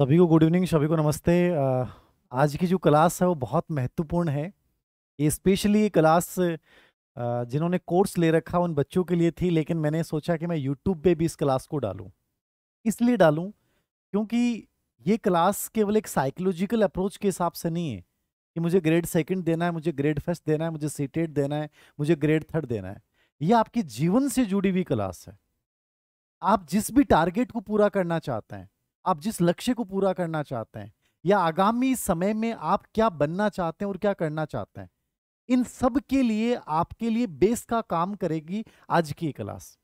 सभी को good evening सभी को नमस्ते आज की जो क्लास है वो बहुत महत्वपूर्ण है ये स्पेशली ये क्लास जिन्होंने कोर्स ले रखा उन बच्चों के लिए थी लेकिन मैंने सोचा कि मैं यूट्यूब पे भी इस क्लास को डालूं इसलिए डालूं क्योंकि ये क्लास केवल एक साइकोलॉजिकल अप्रोच के हिसाब से नहीं है कि मुझे ग्रेड सेकेंड देना है मुझे ग्रेड फर्स्ट देना है मुझे सीटेट देना है मुझे ग्रेड थर्ड देना है ये आपके जीवन से जुड़ी हुई क्लास है आप जिस भी टारगेट को पूरा करना चाहते हैं आप जिस लक्ष्य को पूरा करना चाहते हैं या आगामी समय में आप क्या बनना चाहते हैं और क्या करना चाहते हैं इन सब के लिए आपके लिए बेस का काम करेगी आज की क्लास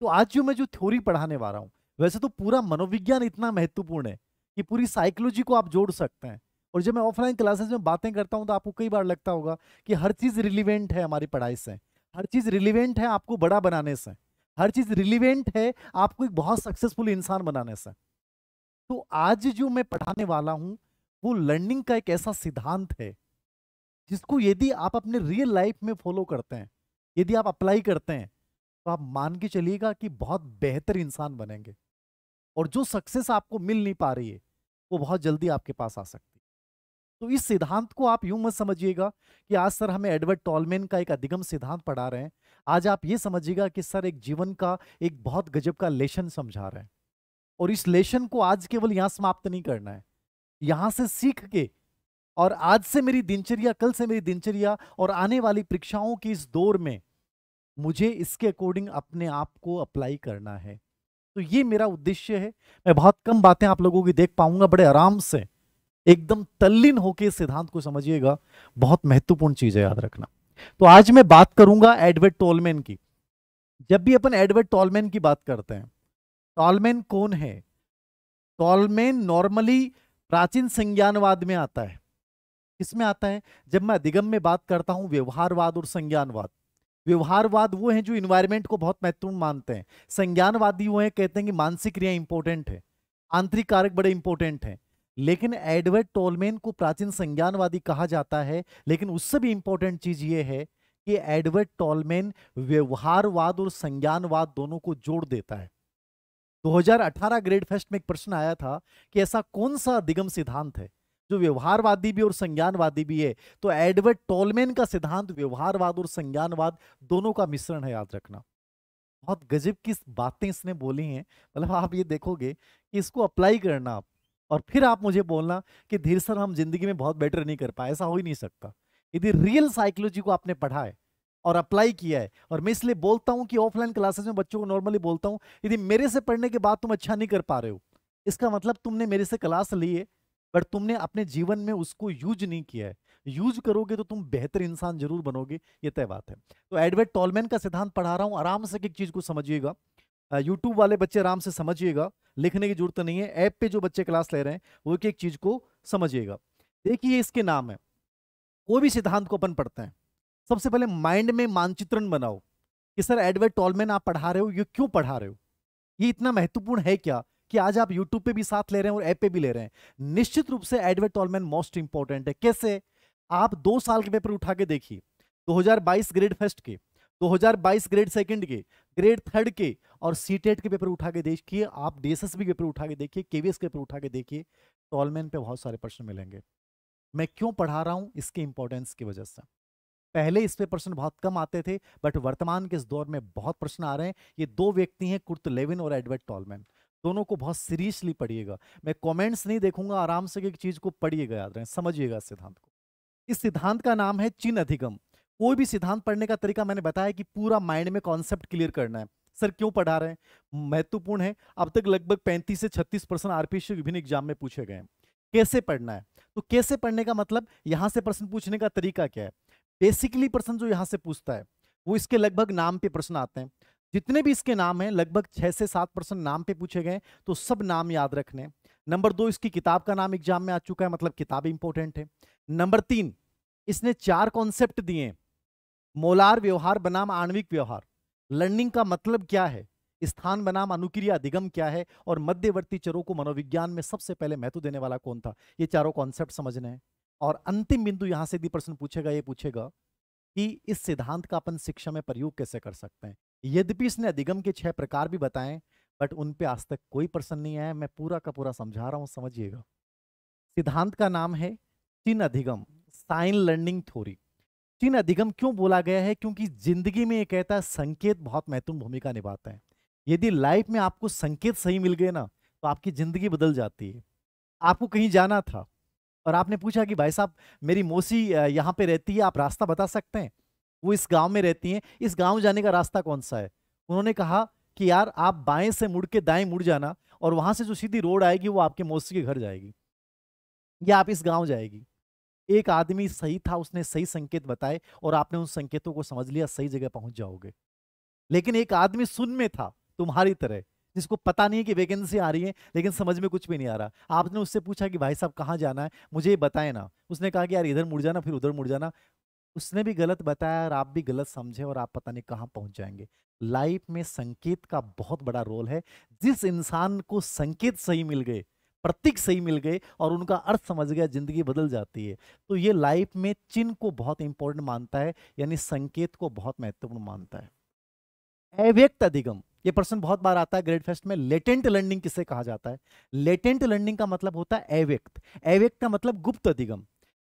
तो आज जो मैं जो थ्योरी पढ़ाने वाला हूँ वैसे तो पूरा मनोविज्ञान इतना महत्वपूर्ण है कि पूरी साइकोलॉजी को आप जोड़ सकते हैं और जब मैं ऑफलाइन क्लासेस में बातें करता हूँ तो आपको कई बार लगता होगा कि हर चीज़ रिलीवेंट है हमारी पढ़ाई से हर चीज़ रिलीवेंट है आपको बड़ा बनाने से हर चीज़ रिलीवेंट है आपको एक बहुत सक्सेसफुल इंसान बनाने से तो आज जो मैं पढ़ाने वाला हूं वो लर्निंग का एक ऐसा सिद्धांत है जिसको यदि आप अपने रियल लाइफ में फॉलो करते हैं यदि आप अप्लाई करते हैं तो आप मान के चलिएगा कि बहुत बेहतर इंसान बनेंगे और जो सक्सेस आपको मिल नहीं पा रही है वो बहुत जल्दी आपके पास आ सकती है तो इस सिद्धांत को आप यूं मत समझिएगा कि आज सर हमें एडवर्ड टॉलमेन का एक अधिगम सिद्धांत पढ़ा रहे हैं आज आप ये समझिएगा कि सर एक जीवन का एक बहुत गजब का लेसन समझा रहे हैं और इस लेशन को आज केवल यहां समाप्त नहीं करना है यहां से सीख के और आज से मेरी दिनचर्या कल से मेरी दिनचर्या और आने वाली परीक्षाओं की इस दौर में मुझे इसके अकॉर्डिंग अपने आप को अप्लाई करना है तो ये मेरा उद्देश्य है मैं बहुत कम बातें आप लोगों की देख पाऊंगा बड़े आराम से एकदम तल्लीन होकर सिद्धांत को समझिएगा बहुत महत्वपूर्ण चीज है याद रखना तो आज मैं बात करूंगा एडवर्ड टोलमैन की जब भी अपन एडवर्ड टोलमैन की बात करते हैं टॉलमेन कौन है टॉलमेन नॉर्मली प्राचीन संज्ञानवाद में आता है किसमें आता है जब मैं अधिगम में बात करता हूं व्यवहारवाद और संज्ञानवाद व्यवहारवाद वो है जो इन्वायरमेंट को बहुत महत्वपूर्ण मानते हैं संज्ञानवादी वो है कहते हैं कि मानसिक क्रिया इंपॉर्टेंट है आंतरिक कारक बड़े इंपॉर्टेंट हैं लेकिन एडवर्ड टोलमेन को प्राचीन संज्ञानवादी कहा जाता है लेकिन उससे भी इंपॉर्टेंट चीज ये है कि एडवर्ड टोलमेन व्यवहारवाद और संज्ञानवाद दोनों को जोड़ देता है 2018 ग्रेड फेस्ट में एक प्रश्न आया था कि ऐसा कौन सा दिगम सिद्धांत है जो व्यवहारवादी भी और संज्ञानवादी भी है तो एडवर्ड टोलमेन का सिद्धांत व्यवहारवाद और संज्ञानवाद दोनों का मिश्रण है याद रखना बहुत गजब की बातें इसने बोली हैं मतलब आप ये देखोगे कि इसको अप्लाई करना आप और फिर आप मुझे बोलना कि धीर सर हम जिंदगी में बहुत बेटर नहीं कर पाए ऐसा हो ही नहीं सकता यदि रियल साइकोलॉजी को आपने पढ़ा है और अप्लाई किया है और मैं इसलिए बोलता हूँ कि ऑफलाइन क्लासेस में बच्चों को नॉर्मली बोलता हूँ यदि मेरे से पढ़ने के बाद तुम अच्छा नहीं कर पा रहे हो इसका मतलब तुमने मेरे से क्लास ली है बट तुमने अपने जीवन में उसको यूज नहीं किया है यूज करोगे तो तुम बेहतर इंसान जरूर बनोगे ये तय बात है तो एडवर्ड टॉलमैन का सिद्धांत पढ़ा रहा हूँ आराम से एक चीज को समझिएगा यूट्यूब वाले बच्चे आराम से समझिएगा लिखने की जरूरत नहीं है ऐप पे जो बच्चे क्लास ले रहे हैं वो एक एक चीज को समझिएगा देखिए इसके नाम है कोई भी सिद्धांत को अपन पढ़ते हैं सबसे पहले माइंड में मानचित्रण बनाओ कि सर एडवर्ड टॉलमैन आप पढ़ा रहे हो ये क्यों पढ़ा रहे हो ये इतना महत्वपूर्ण है क्या कि आज आप यूट्यूब पे भी साथ ले रहे हैं और ऐप पे भी ले रहे हैं निश्चित रूप से एडवर्ड टॉलमैन मोस्ट इंपॉर्टेंट है कैसे आप दो साल के पेपर उठा के देखिए 2022 ग्रेड फर्स्ट के 2022 ग्रेड सेकंड के ग्रेड थर्ड के और सी के पेपर उठा के देखिए आप डीएसएस पेपर उठा के देखिए केवीएस के पेपर उठा के देखिए टॉलमैन पे बहुत सारे प्रश्न मिलेंगे मैं क्यों पढ़ा रहा हूं इसके इंपॉर्टेंस की वजह से पहले इस पे प्रश्न बहुत कम आते थे बट वर्तमान के इस दौर में बहुत प्रश्न आ रहे हैं ये दो व्यक्ति हैं कुर्त लेविन और एडवर्ड टॉलमैन दोनों को बहुत सीरियसली पढ़िएगा मैं कमेंट्स नहीं देखूंगा आराम से एक चीज को पढ़िएगा याद रहे समझिएगा इस सिद्धांत को इस सिद्धांत का नाम है चिन्ह अधिगम कोई भी सिद्धांत पढ़ने का तरीका मैंने बताया कि पूरा माइंड में कॉन्सेप्ट क्लियर करना है सर क्यों पढ़ा रहे हैं महत्वपूर्ण है अब तक लगभग पैंतीस से छत्तीस परसेंट आरपीसी विभिन्न एग्जाम में पूछे गए हैं कैसे पढ़ना है तो कैसे पढ़ने का मतलब यहां से प्रश्न पूछने का तरीका क्या है बेसिकली प्रश्न जो यहाँ से पूछता है वो इसके लगभग नाम पे प्रश्न आते हैं जितने भी इसके नाम हैं लगभग छह से सात प्रश्न नाम पे पूछे गए तो सब नाम याद रखने नंबर दो इसकी किताब का नाम एग्जाम में आ चुका है मतलब किताब इंपॉर्टेंट है नंबर तीन इसने चार कॉन्सेप्ट दिए मोलार व्यवहार बनाम आणविक व्यवहार लर्निंग का मतलब क्या है स्थान बनाम अनुक्रिया अधिगम क्या है और मध्यवर्ती चरों को मनोविज्ञान में सबसे पहले महत्व देने वाला कौन था ये चारों कॉन्सेप्ट समझने हैं और अंतिम बिंदु यहां से यदि प्रश्न पूछेगा ये पूछेगा कि इस सिद्धांत का अपन शिक्षा में प्रयोग कैसे कर सकते हैं यद्यपि इसने अधिगम के छह प्रकार भी बताए बट उन पे आज तक कोई प्रश्न नहीं आया मैं पूरा का पूरा समझा रहा हूँ समझिएगा सिद्धांत का नाम है चिन्ह अधिगम साइन लर्निंग थ्योरी चिन्ह अधिगम क्यों बोला गया है क्योंकि जिंदगी में ये कहता है संकेत बहुत महत्वपूर्ण भूमिका निभाते हैं यदि लाइफ में आपको संकेत सही मिल गए ना तो आपकी जिंदगी बदल जाती है आपको कहीं जाना था और आपने पूछा कि भाई साहब मेरी मौसी यहाँ पे रहती है आप रास्ता बता सकते हैं वो इस गांव में रहती हैं इस गांव जाने का रास्ता कौन सा है उन्होंने कहा कि यार आप बाएं से मुड़ के दाएं मुड़ जाना और वहां से जो सीधी रोड आएगी वो आपके मौसी के घर जाएगी या आप इस गांव जाएगी एक आदमी सही था उसने सही संकेत बताए और आपने उन संकेतों को समझ लिया सही जगह पहुंच जाओगे लेकिन एक आदमी सुन में था तुम्हारी तरह जिसको पता नहीं है कि वैकेंसी आ रही है लेकिन समझ में कुछ भी नहीं आ रहा आपने उससे पूछा कि भाई साहब कहाँ जाना है मुझे ये बताए ना उसने कहा कि यार इधर मुड़ जाना फिर उधर मुड़ जाना उसने भी गलत बताया और आप भी गलत समझे और आप पता नहीं कहाँ पहुँच जाएंगे लाइफ में संकेत का बहुत बड़ा रोल है जिस इंसान को संकेत सही मिल गए प्रतीक सही मिल गए और उनका अर्थ समझ गया जिंदगी बदल जाती है तो ये लाइफ में चिन्ह को बहुत इंपॉर्टेंट मानता है यानी संकेत को बहुत महत्वपूर्ण मानता है अव्यक्त अधिगम ये प्रश्न बहुत बार आता है ग्रेड फेस्ट में लेटेंट लर्निंग किसे कहा जाता है लेटेंट लर्निंग का मतलब होता है अव्यक्त अव्यक्त का मतलब गुप्त अधिगम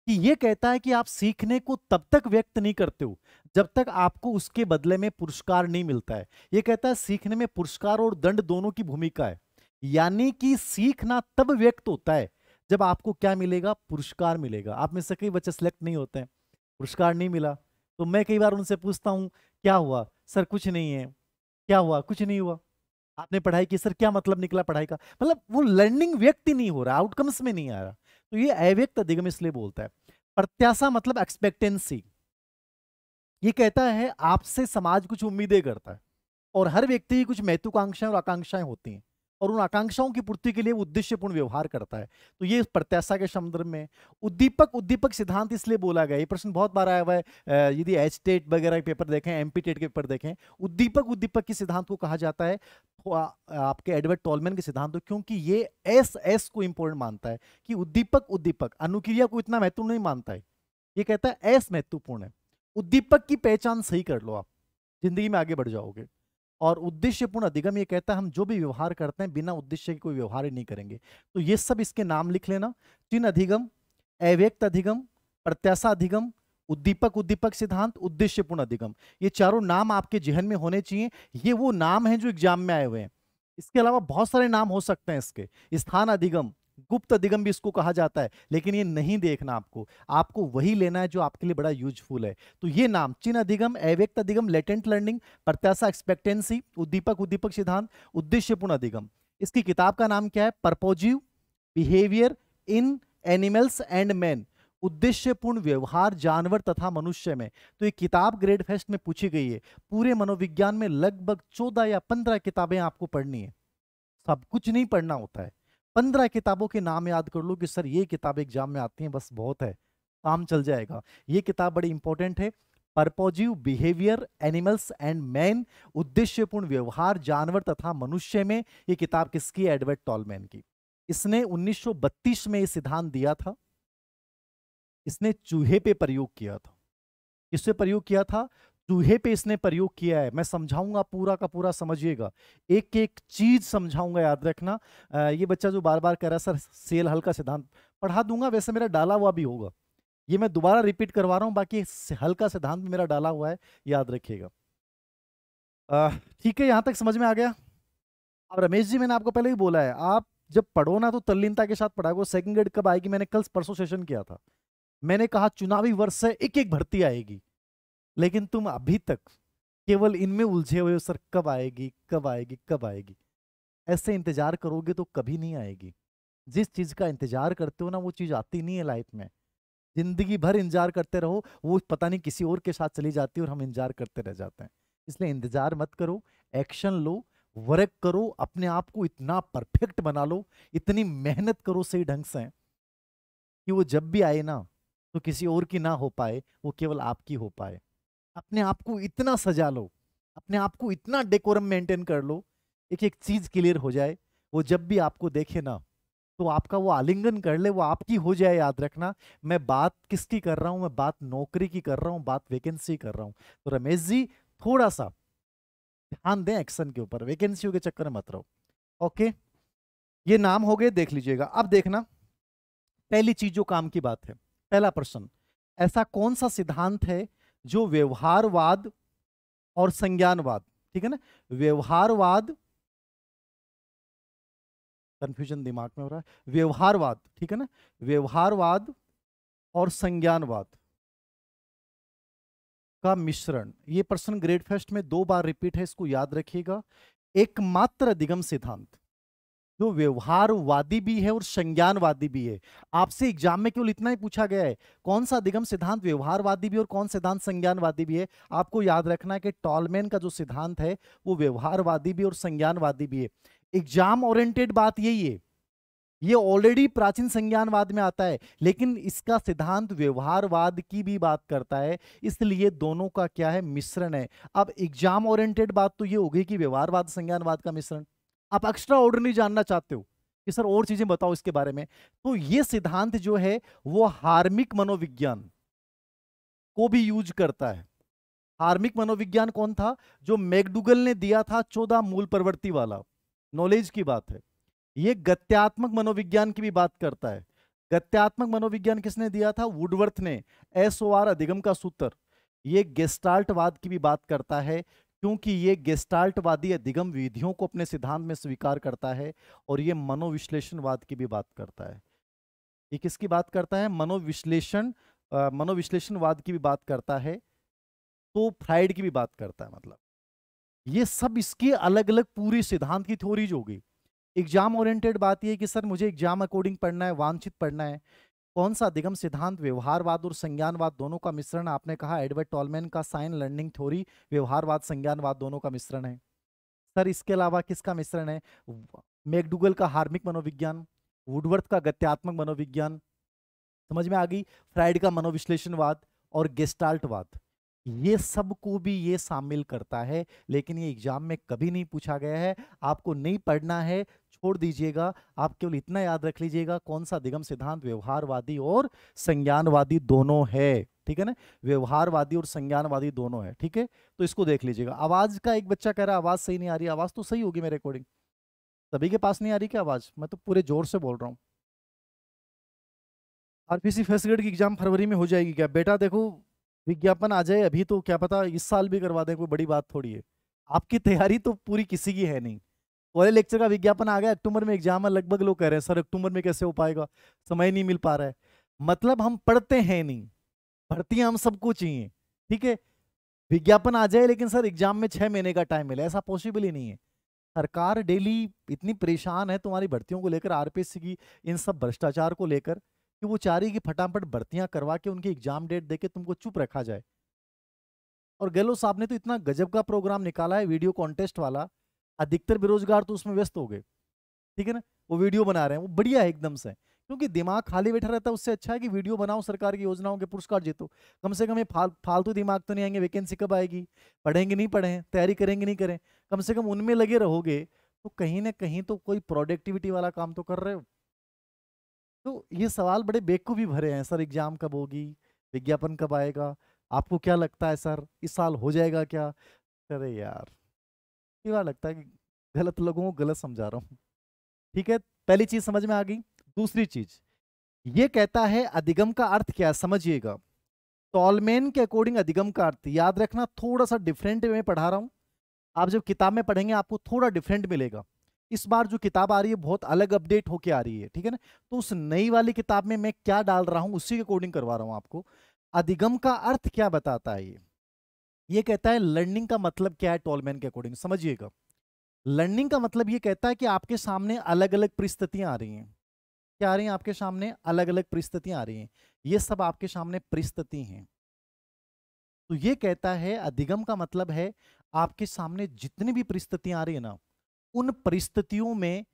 कि ये कहता है कि आप सीखने को तब तक व्यक्त नहीं करते हो जब तक आपको उसके बदले में पुरस्कार नहीं मिलता है ये कहता है सीखने में पुरस्कार और दंड दोनों की भूमिका है यानी कि सीखना तब व्यक्त होता है जब आपको क्या मिलेगा पुरस्कार मिलेगा आप में से कई बच्चे सेलेक्ट नहीं होते हैं पुरस्कार नहीं मिला तो मैं कई बार उनसे पूछता हूँ क्या हुआ सर कुछ नहीं है क्या हुआ कुछ नहीं हुआ आपने पढ़ाई की सर क्या मतलब निकला पढ़ाई का मतलब वो लर्निंग व्यक्ति नहीं हो रहा आउटकम्स में नहीं आ रहा तो ये अव्यक्त अधिगम इसलिए बोलता है प्रत्याशा मतलब एक्सपेक्टेंसी ये कहता है आपसे समाज कुछ उम्मीदें करता है और हर व्यक्ति की कुछ महत्वाकांक्षाएं और आकांक्षाएं होती हैं और उन आकांक्षाओं की पूर्ति के लिए उद्देश्यपूर्ण व्यवहार करता है तो ये प्रत्याशा के संदर्भ में उद्दीपक उद्दीपक सिद्धांत इसलिए बोला गया ये प्रश्न बहुत बार आया हुआ है यदि एच टेट वगैरह पेपर देखें एम टेट के पेपर देखें उद्दीपक उद्दीपक के सिद्धांत को कहा जाता है तो आपके एडवर्ड टॉलमैन के सिद्धांत को क्योंकि ये एस एस को इंपोर्टेंट मानता है कि उद्दीपक उद्दीपक अनुक्रिया को इतना महत्वपूर्ण नहीं मानता है ये कहता है एस महत्वपूर्ण है उद्दीपक की पहचान सही कर लो आप जिंदगी में आगे बढ़ जाओगे और उद्देश्यपूर्ण अधिगम ये कहता है हम जो भी व्यवहार करते हैं बिना उद्देश्य के कोई व्यवहार ही नहीं करेंगे तो ये सब इसके नाम लिख लेना चिन्ह अधिगम अव्यक्त अधिगम प्रत्याशा अधिगम उद्दीपक उद्दीपक सिद्धांत उद्देश्यपूर्ण अधिगम ये चारों नाम आपके जिहन में होने चाहिए ये वो नाम है जो एग्जाम में आए हुए हैं इसके अलावा बहुत सारे नाम हो सकते हैं इसके स्थान अधिगम गुप्त दिगम इसको कहा जाता है लेकिन ये नहीं देखना आपको आपको वही लेना है जो आपके लिए बड़ा यूजफुल है तो ये नाम चिन्ह अधिगम अव्यक्त अधिगम लेटेंट लर्निंग प्रत्याशा एक्सपेक्टेंसी उद्दीपक उद्दीपक सिद्धांत उद्देश्यपूर्ण अधिगम इसकी किताब का नाम क्या है purposive behaviour in animals and man उद्देश्यपूर्ण व्यवहार जानवर तथा मनुष्य में तो ये किताब ग्रेड फेस्ट में पूछी गई है पूरे मनोविज्ञान में लगभग चौदह या पंद्रह किताबें आपको पढ़नी है सब कुछ नहीं पढ़ना होता है पंद्रह किताबों के नाम याद कर लो कि सर ये किताब एग्जाम में आती है बस बहुत है काम चल जाएगा ये किताब बड़ी इंपॉर्टेंट है purposive behaviour animals and man उद्देश्यपूर्ण व्यवहार जानवर तथा मनुष्य में ये किताब किसकी एडवर्ड टॉलमैन की इसने 1932 में ये सिद्धांत दिया था इसने चूहे पे प्रयोग किया था किस पे प्रयोग किया था चूहे पे इसने प्रयोग किया है मैं समझाऊंगा पूरा का पूरा समझिएगा एक एक चीज समझाऊंगा याद रखना आ, ये बच्चा जो बार बार कह रहा है सर सेल हल्का सिद्धांत पढ़ा दूंगा वैसे मेरा डाला हुआ भी होगा ये मैं दोबारा रिपीट करवा रहा हूँ बाकी हल्का सिद्धांत भी मेरा डाला हुआ है याद रखिएगा ठीक है यहाँ तक समझ में आ गया अब रमेश जी मैंने आपको पहले ही बोला है आप जब पढ़ो ना तो तल्लीनता के साथ पढ़ा सेकंड ग्रेड कब आएगी मैंने कल परसों सेशन किया था मैंने कहा चुनावी वर्ष से एक एक भर्ती आएगी लेकिन तुम अभी तक केवल इनमें उलझे हुए हो सर कब आएगी कब आएगी कब आएगी ऐसे इंतजार करोगे तो कभी नहीं आएगी जिस चीज का इंतजार करते हो ना वो चीज आती नहीं है लाइफ में जिंदगी भर इंतजार करते रहो वो पता नहीं किसी और के साथ चली जाती है और हम इंतजार करते रह जाते हैं इसलिए इंतजार मत करो एक्शन लो वर्क करो अपने आप को इतना परफेक्ट बना लो इतनी मेहनत करो सही ढंग से कि वो जब भी आए ना तो किसी और की ना हो पाए वो केवल आपकी हो पाए अपने आप को इतना सजा लो अपने आप को इतना डेकोरम मेंटेन कर लो एक एक चीज़ क्लियर हो जाए वो जब भी आपको देखे ना तो आपका वो आलिंगन कर ले वो आपकी हो जाए याद रखना मैं बात किसकी कर रहा हूँ मैं बात नौकरी की कर रहा हूँ बात वैकेंसी कर रहा हूँ तो रमेश जी थोड़ा सा ध्यान दें एक्शन के ऊपर वैकेंसियों के चक्कर में मत रहो ओके ये नाम हो गए देख लीजिएगा अब देखना पहली चीज जो काम की बात है पहला प्रश्न ऐसा कौन सा सिद्धांत है जो व्यवहारवाद और संज्ञानवाद ठीक है ना व्यवहारवाद कंफ्यूजन दिमाग में हो रहा है व्यवहारवाद ठीक है ना व्यवहारवाद और संज्ञानवाद का मिश्रण ये प्रश्न ग्रेट फेस्ट में दो बार रिपीट है इसको याद रखिएगा एकमात्र अधिगम सिद्धांत जो व्यवहारवादी भी है और संज्ञानवादी भी है आपसे एग्जाम में केवल इतना ही पूछा गया है कौन सा अधिगम सिद्धांत व्यवहारवादी भी और कौन सिद्धांत संज्ञानवादी भी है आपको याद रखना है कि टॉलमैन का जो सिद्धांत है वो व्यवहारवादी भी और संज्ञानवादी भी है एग्जाम ओरिएंटेड बात यही है ये ऑलरेडी प्राचीन संज्ञानवाद में आता है लेकिन इसका सिद्धांत व्यवहारवाद की भी बात करता है इसलिए दोनों का क्या है मिश्रण है अब एग्जाम ओरिएंटेड बात तो ये होगी कि व्यवहारवाद संज्ञानवाद का मिश्रण आप एक्स्ट्रा नहीं जानना चाहते हो कि सर और चीजें बताओ इसके बारे में तो ये सिद्धांत जो है वो हार्मिक मनोविज्ञान को भी यूज करता है हार्मिक मनोविज्ञान कौन था जो मैकडुगल ने दिया था चौदह मूल प्रवृत्ति वाला नॉलेज की बात है ये गत्यात्मक मनोविज्ञान की भी बात करता है गत्यात्मक मनोविज्ञान किसने दिया था वुडवर्थ ने एस ओ आर अधिगम का सूत्र ये गेस्टाल्टवाद की भी बात करता है क्योंकि ये गेस्टाल्टवादी अधिगम विधियों को अपने सिद्धांत में स्वीकार करता है और ये मनोविश्लेषणवाद की भी बात करता है ये किसकी बात करता है मनोविश्लेषण मनोविश्लेषणवाद की भी बात करता है तो फ्राइड की भी बात करता है मतलब ये सब इसकी अलग अलग पूरी सिद्धांत की थ्योरीज होगी एग्जाम ओरिएंटेड बात यह कि सर मुझे एग्जाम अकॉर्डिंग पढ़ना है वांछित पढ़ना है कौन सा अधिगम सिद्धांत व्यवहारवाद और संज्ञानवाद दोनों का मिश्रण आपने कहा एडवर्ड टॉलमैन का साइन लर्निंग थ्योरी व्यवहारवाद संज्ञानवाद दोनों का मिश्रण है सर इसके अलावा किसका मिश्रण है मैकडूगल का हार्मिक मनोविज्ञान वुडवर्थ का गत्यात्मक मनोविज्ञान समझ में आ गई फ्राइड का मनोविश्लेषणवाद और गेस्टाल्टवाद ये सब को भी ये शामिल करता है लेकिन ये एग्जाम में कभी नहीं पूछा गया है आपको नहीं पढ़ना है छोड़ दीजिएगा आप केवल इतना याद रख लीजिएगा कौन सा दिगम सिद्धांत व्यवहारवादी और संज्ञानवादी दोनों है ठीक है ना व्यवहारवादी और संज्ञानवादी दोनों है ठीक है तो इसको देख लीजिएगा आवाज का एक बच्चा कह रहा है आवाज सही नहीं आ रही आवाज तो सही होगी मेरे अकॉर्डिंग सभी के पास नहीं आ रही क्या आवाज मैं तो पूरे जोर से बोल रहा हूँ आरपीसी फर्स्ट ग्रेड की एग्जाम फरवरी में हो जाएगी क्या बेटा देखो विज्ञापन आ जाए अभी तो क्या पता इस साल भी करवा दें कोई बड़ी बात थोड़ी है आपकी तैयारी तो पूरी किसी की है नहीं वाले लेक्चर का विज्ञापन आ गया अक्टूबर में एग्जाम है लगभग लोग कह रहे हैं सर अक्टूबर में कैसे हो पाएगा समय नहीं मिल पा रहा है मतलब हम पढ़ते हैं नहीं भर्ती हम सबको चाहिए ठीक है विज्ञापन आ जाए लेकिन सर एग्जाम में छः महीने का टाइम मिले ऐसा पॉसिबल ही नहीं है सरकार डेली इतनी परेशान है तुम्हारी भर्तियों को लेकर आरपीएससी की इन सब भ्रष्टाचार को लेकर कि वो चाह रही कि फटाफट भर्तियां करवा के उनकी एग्जाम डेट देके तुमको चुप रखा जाए और गहलोत साहब ने तो इतना गजब का प्रोग्राम निकाला है वीडियो कॉन्टेस्ट वाला अधिकतर बेरोजगार तो उसमें व्यस्त हो गए ठीक है ना वो वीडियो बना रहे हैं वो बढ़िया है एकदम से क्योंकि दिमाग खाली बैठा रहता है उससे अच्छा है कि वीडियो बनाओ सरकार की योजनाओं के पुरस्कार जीतो कम से कम ये फाल फालतू दिमाग तो नहीं आएंगे वैकेंसी कब आएगी पढ़ेंगे नहीं पढ़ें तैयारी करेंगे नहीं करें कम से कम उनमें लगे रहोगे तो कहीं ना कहीं तो कोई प्रोडक्टिविटी वाला काम तो कर रहे हो तो ये सवाल बड़े बेकूफ़ी भरे हैं सर एग्जाम कब होगी विज्ञापन कब आएगा आपको क्या लगता है सर इस साल हो जाएगा क्या अरे यार कई बार लगता है कि गलत लोगों को गलत समझा रहा हूं ठीक है पहली चीज समझ में आ गई दूसरी चीज ये कहता है अधिगम का अर्थ क्या है समझिएगा टॉलमेन के अकॉर्डिंग अधिगम का अर्थ याद रखना थोड़ा सा डिफरेंट में पढ़ा रहा हूं आप जब किताब में पढ़ेंगे आपको थोड़ा डिफरेंट मिलेगा इस बार जो किताब आ रही है बहुत अलग अपडेट होके आ रही है ठीक है ना तो उस नई वाली किताब में मैं क्या डाल रहा हूं उसी के अकॉर्डिंग करवा रहा हूं आपको अधिगम का अर्थ क्या बताता है ये ये कहता है लर्निंग का मतलब क्या है टॉलमैन के अकॉर्डिंग समझिएगा लर्निंग का मतलब ये कहता है कि आपके सामने अलग अलग परिस्थितियां आ रही हैं क्या आ रही हैं आपके सामने अलग अलग परिस्थितियां आ रही हैं ये सब आपके सामने परिस्थिति हैं तो ये कहता है अधिगम का मतलब है आपके सामने जितनी भी परिस्थितियां आ रही है ना उन परिस्थितियों में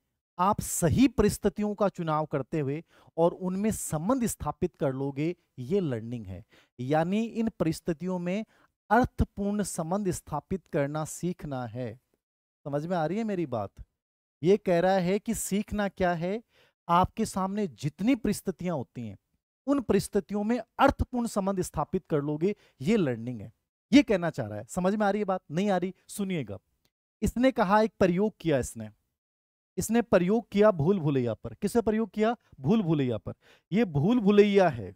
आप सही परिस्थितियों का चुनाव करते हुए और उनमें संबंध स्थापित कर लोगे ये लर्निंग है यानी इन परिस्थितियों में अर्थपूर्ण संबंध स्थापित करना सीखना है समझ में आ रही है मेरी बात ये कह रहा है कि सीखना क्या है आपके सामने जितनी परिस्थितियां होती हैं उन परिस्थितियों में अर्थपूर्ण संबंध स्थापित कर लोगे ये लर्निंग है ये कहना चाह रहा है समझ में आ रही है बात नहीं आ रही सुनिएगा इसने कहा एक प्रयोग किया इसने इसने प्रयोग किया भूल भुलैया पर किसे प्रयोग किया भूल भुलैया पर यह भूल भुलैया है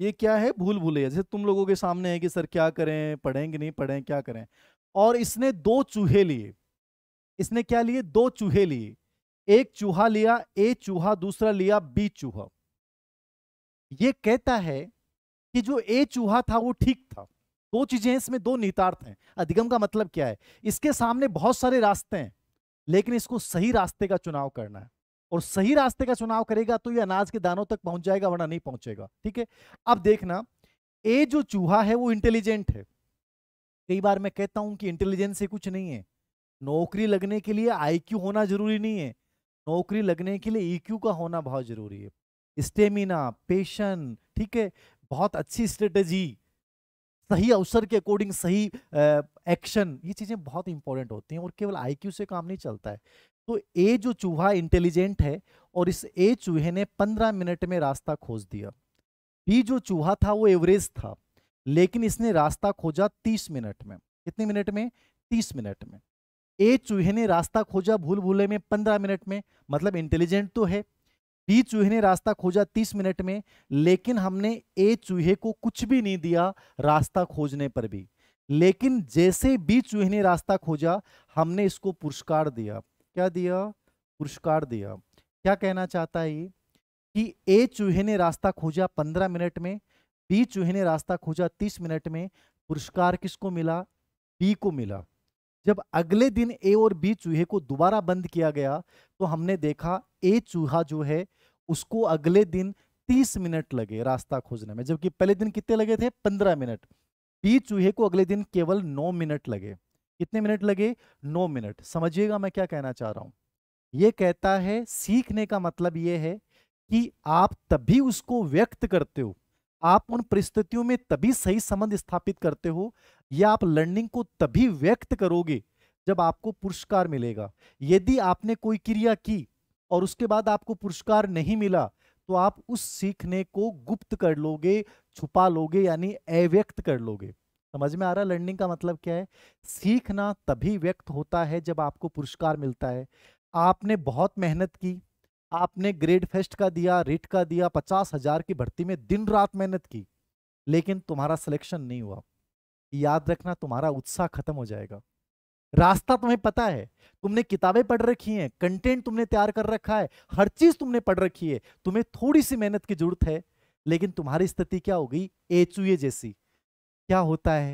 ये क्या है भूल भूलैया जैसे तुम लोगों के सामने है कि सर क्या करें पढ़ेंगे नहीं पढ़ें क्या करें और इसने दो चूहे लिए इसने क्या लिए दो चूहे लिए एक चूहा लिया ए चूहा दूसरा लिया बी चूहा ये कहता है कि जो ए चूहा था वो ठीक था दो चीजें इसमें दो नितार्थ हैं अधिगम का मतलब क्या है इसके सामने बहुत सारे रास्ते हैं लेकिन इसको सही रास्ते का चुनाव करना है और सही रास्ते का चुनाव करेगा तो ये अनाज के दानों तक पहुंच जाएगा वरना नहीं पहुंचेगा ठीक है अब देखना ए जो चूहा है वो इंटेलिजेंट है कई बार मैं कहता हूं कि इंटेलिजेंस से कुछ नहीं है नौकरी लगने के लिए आईक्यू होना जरूरी नहीं है नौकरी लगने के लिए ईक्यू e का होना बहुत जरूरी है स्टेमिना पेशन ठीक है बहुत अच्छी स्ट्रेटजी सही अवसर के अकॉर्डिंग सही एक्शन ये चीज़ें बहुत इंपॉर्टेंट होती हैं और केवल आईक्यू से काम नहीं चलता है तो ए जो चूहा इंटेलिजेंट है और इस ए चूहे ने पंद्रह मिनट में रास्ता खोज दिया बी जो चूहा था वो एवरेज था लेकिन इसने रास्ता खोजा तीस मिनट में कितने मिनट में तीस मिनट में ए चूहे ने रास्ता खोजा भूल भूले में पंद्रह मिनट में मतलब इंटेलिजेंट तो है बी चूहे ने रास्ता खोजा तीस मिनट में लेकिन हमने ए चूहे को कुछ भी नहीं दिया रास्ता खोजने पर भी लेकिन जैसे बी चूहे ने रास्ता खोजा हमने इसको पुरस्कार दिया क्या दिया पुरस्कार दिया क्या कहना चाहता है कि ए चूहे ने रास्ता खोजा पंद्रह मिनट में बी चूहे ने रास्ता खोजा तीस मिनट में पुरस्कार किसको मिला बी को मिला जब अगले दिन ए और बी चूहे को दोबारा बंद किया गया तो हमने देखा ए चूहा जो है उसको अगले दिन तीस मिनट लगे रास्ता खोजने में जबकि पहले दिन कितने लगे थे पंद्रह मिनट बी चूहे को अगले दिन केवल नौ मिनट लगे कितने मिनट लगे नौ मिनट समझिएगा मैं क्या कहना चाह रहा हूं ये कहता है सीखने का मतलब ये है कि आप तभी उसको व्यक्त करते हो आप उन परिस्थितियों में तभी सही संबंध स्थापित करते हो या आप लर्निंग को तभी व्यक्त करोगे जब आपको पुरस्कार मिलेगा यदि आपने कोई क्रिया की और उसके बाद आपको पुरस्कार नहीं मिला तो आप उस सीखने को गुप्त कर लोगे छुपा लोगे यानी अव्यक्त कर लोगे समझ में आ रहा है लर्निंग का मतलब क्या है सीखना तभी व्यक्त होता है जब आपको पुरस्कार मिलता है आपने बहुत मेहनत की आपने ग्रेड फेस्ट का दिया रिट का दिया पचास हजार की भर्ती में दिन रात मेहनत की लेकिन तुम्हारा सिलेक्शन नहीं हुआ याद रखना तुम्हारा उत्साह खत्म हो जाएगा रास्ता तुम्हें पता है तुमने किताबें पढ़ रखी हैं कंटेंट तुमने तैयार कर रखा है हर चीज तुमने पढ़ रखी है तुम्हें थोड़ी सी मेहनत की जरूरत है लेकिन तुम्हारी स्थिति क्या होगी एचुए e जैसी क्या होता है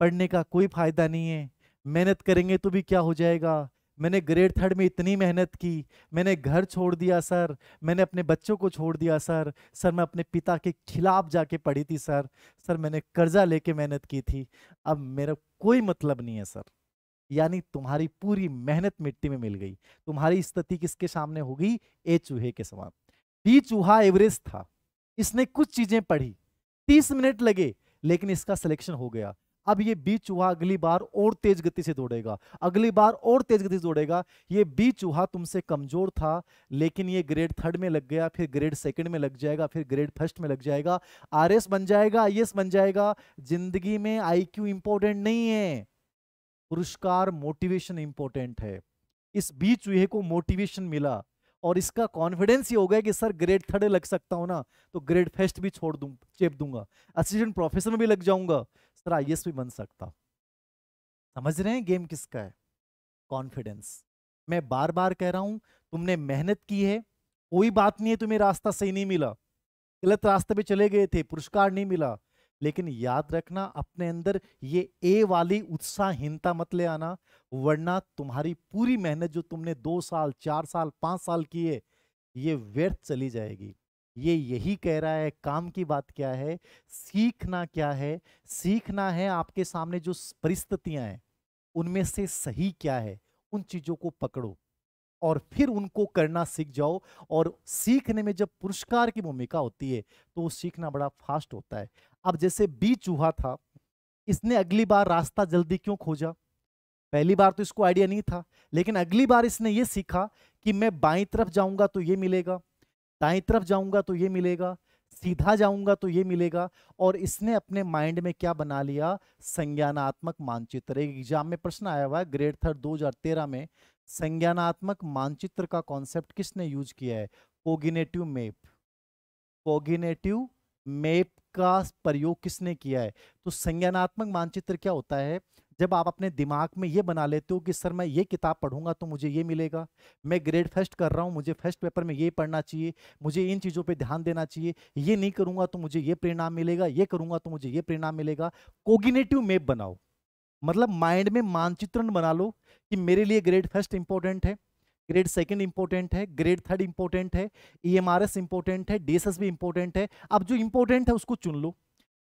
पढ़ने का कोई फ़ायदा नहीं है मेहनत करेंगे तो भी क्या हो जाएगा मैंने ग्रेड थर्ड में इतनी मेहनत की मैंने घर छोड़ दिया सर मैंने अपने बच्चों को छोड़ दिया सर सर मैं अपने पिता के खिलाफ जाके पढ़ी थी सर सर मैंने कर्जा लेके मेहनत की थी अब मेरा कोई मतलब नहीं है सर यानी तुम्हारी पूरी मेहनत मिट्टी में मिल गई तुम्हारी स्थिति किसके सामने हो गई ए चूहे के समान बी चूहा एवरेस्ट था इसने कुछ चीजें पढ़ी तीस मिनट लगे लेकिन इसका सिलेक्शन हो गया अब ये बी चूहा अगली बार और तेज गति से दौड़ेगा अगली बार और तेज गति से दौड़ेगा ये बी चूहा तुमसे कमजोर था लेकिन ये ग्रेड थर्ड में लग गया फिर ग्रेड सेकंड में लग जाएगा फिर ग्रेड फर्स्ट में लग जाएगा आरएस बन जाएगा एस बन जाएगा जिंदगी में आईक्यू इंपॉर्टेंट नहीं है पुरस्कार मोटिवेशन इंपॉर्टेंट है इस बी चूहे को मोटिवेशन मिला और इसका कॉन्फिडेंस ये हो गया कि सर ग्रेड थर्ड लग सकता हूँ ना तो ग्रेड फेस्ट भी छोड़ दूँ चेप दूंगा असिस्टेंट प्रोफेसर में भी लग जाऊंगा सर आई भी बन सकता समझ रहे हैं गेम किसका है कॉन्फिडेंस मैं बार बार कह रहा हूँ तुमने मेहनत की है कोई बात नहीं है तुम्हें रास्ता सही नहीं मिला गलत रास्ते पे चले गए थे पुरस्कार नहीं मिला लेकिन याद रखना अपने अंदर ये ए वाली उत्साहहीनता मत ले आना वरना तुम्हारी पूरी मेहनत जो तुमने दो साल चार साल पांच साल की है ये व्यर्थ चली जाएगी ये यही कह रहा है काम की बात क्या है सीखना क्या है सीखना है आपके सामने जो परिस्थितियां हैं उनमें से सही क्या है उन चीज़ों को पकड़ो और फिर उनको करना सीख जाओ और सीखने में जब पुरस्कार की भूमिका होती है तो वो सीखना बड़ा फास्ट होता है अब जैसे बी चूहा था इसने अगली बार रास्ता जल्दी क्यों खोजा पहली बार तो इसको आइडिया नहीं था लेकिन अगली बार इसने ये सीखा कि मैं बाई तरफ जाऊंगा तो ये मिलेगा दाई तरफ जाऊंगा तो ये मिलेगा सीधा जाऊंगा तो ये मिलेगा और इसने अपने माइंड में क्या बना लिया संज्ञानात्मक मानचित्र एक एग्जाम में प्रश्न आया हुआ है ग्रेड थर्ड 2013 में संज्ञानात्मक मानचित्र का कॉन्सेप्ट किसने यूज किया है कोगिनेटिव मेप कोगिनेटिव मेप का प्रयोग किसने किया है तो संज्ञानात्मक मानचित्र क्या होता है जब आप अपने दिमाग में ये बना लेते हो कि सर मैं ये किताब पढ़ूंगा तो मुझे ये मिलेगा मैं ग्रेड फर्स्ट कर रहा हूँ मुझे फर्स्ट पेपर में ये पढ़ना चाहिए मुझे इन चीज़ों पे ध्यान देना चाहिए ये नहीं करूँगा तो मुझे ये परिणाम मिलेगा ये करूँगा तो मुझे ये परिणाम मिलेगा कोगिनेटिव मैप बनाओ मतलब माइंड में मानचित्रण बना लो कि मेरे लिए ग्रेड फर्स्ट इंपॉर्टेंट है ग्रेड सेकंड इंपॉर्टेंट है ग्रेड थर्ड इंपॉर्टेंट है E e M R S important है डी एस एस भी इंपॉर्टेंट है अब जो इंपॉर्टेंट है उसको चुन लो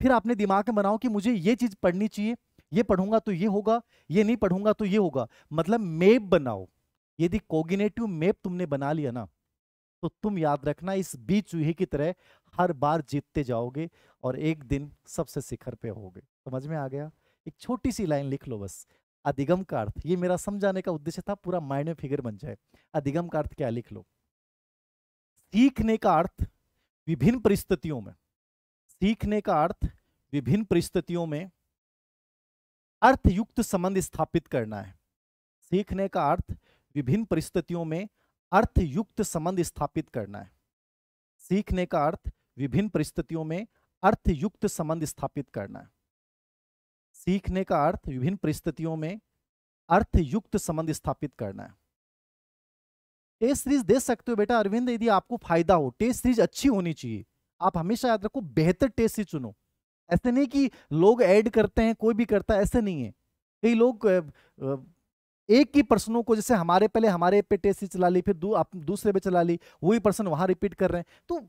फिर आपने दिमाग में बनाओ कि मुझे ये चीज़ पढ़नी चाहिए ये पढ़ूंगा तो ये होगा ये नहीं पढ़ूंगा तो ये होगा मतलब मैप बनाओ यदि कोगिनेटिव मैप तुमने बना लिया ना तो तुम याद रखना इस बीच चूहे की तरह हर बार जीतते जाओगे और एक दिन सबसे शिखर पे होगे समझ में आ गया एक छोटी सी लाइन लिख लो बस अधिगम का अर्थ ये मेरा समझाने का उद्देश्य था पूरा माइंड में फिगर बन जाए अधिगम का अर्थ क्या लिख लो सीखने का अर्थ विभिन्न परिस्थितियों में सीखने का अर्थ विभिन्न परिस्थितियों में अर्थयुक्त संबंध स्थापित करना है सीखने का अर्थ विभिन्न परिस्थितियों में अर्थयुक्त संबंध स्थापित करना है सीखने का अर्थ विभिन्न परिस्थितियों में अर्थयुक्त संबंध स्थापित करना है सीखने का अर्थ विभिन्न परिस्थितियों में अर्थयुक्त संबंध स्थापित करना है टेस्ट सीरीज दे सकते हो बेटा अरविंद यदि आपको फायदा हो टेस्ट सीरीज अच्छी होनी चाहिए आप हमेशा याद रखो बेहतर टेस्ट सीरीज चुनो ऐसे नहीं कि लोग ऐड करते हैं कोई भी करता है ऐसे नहीं है कई लोग एक ही प्रश्नों को जैसे हमारे पहले हमारे पे टेस्ट सीरीज चला ली फिर दू, आप दूसरे पे चला ली वही पर्सन वहां रिपीट कर रहे हैं तो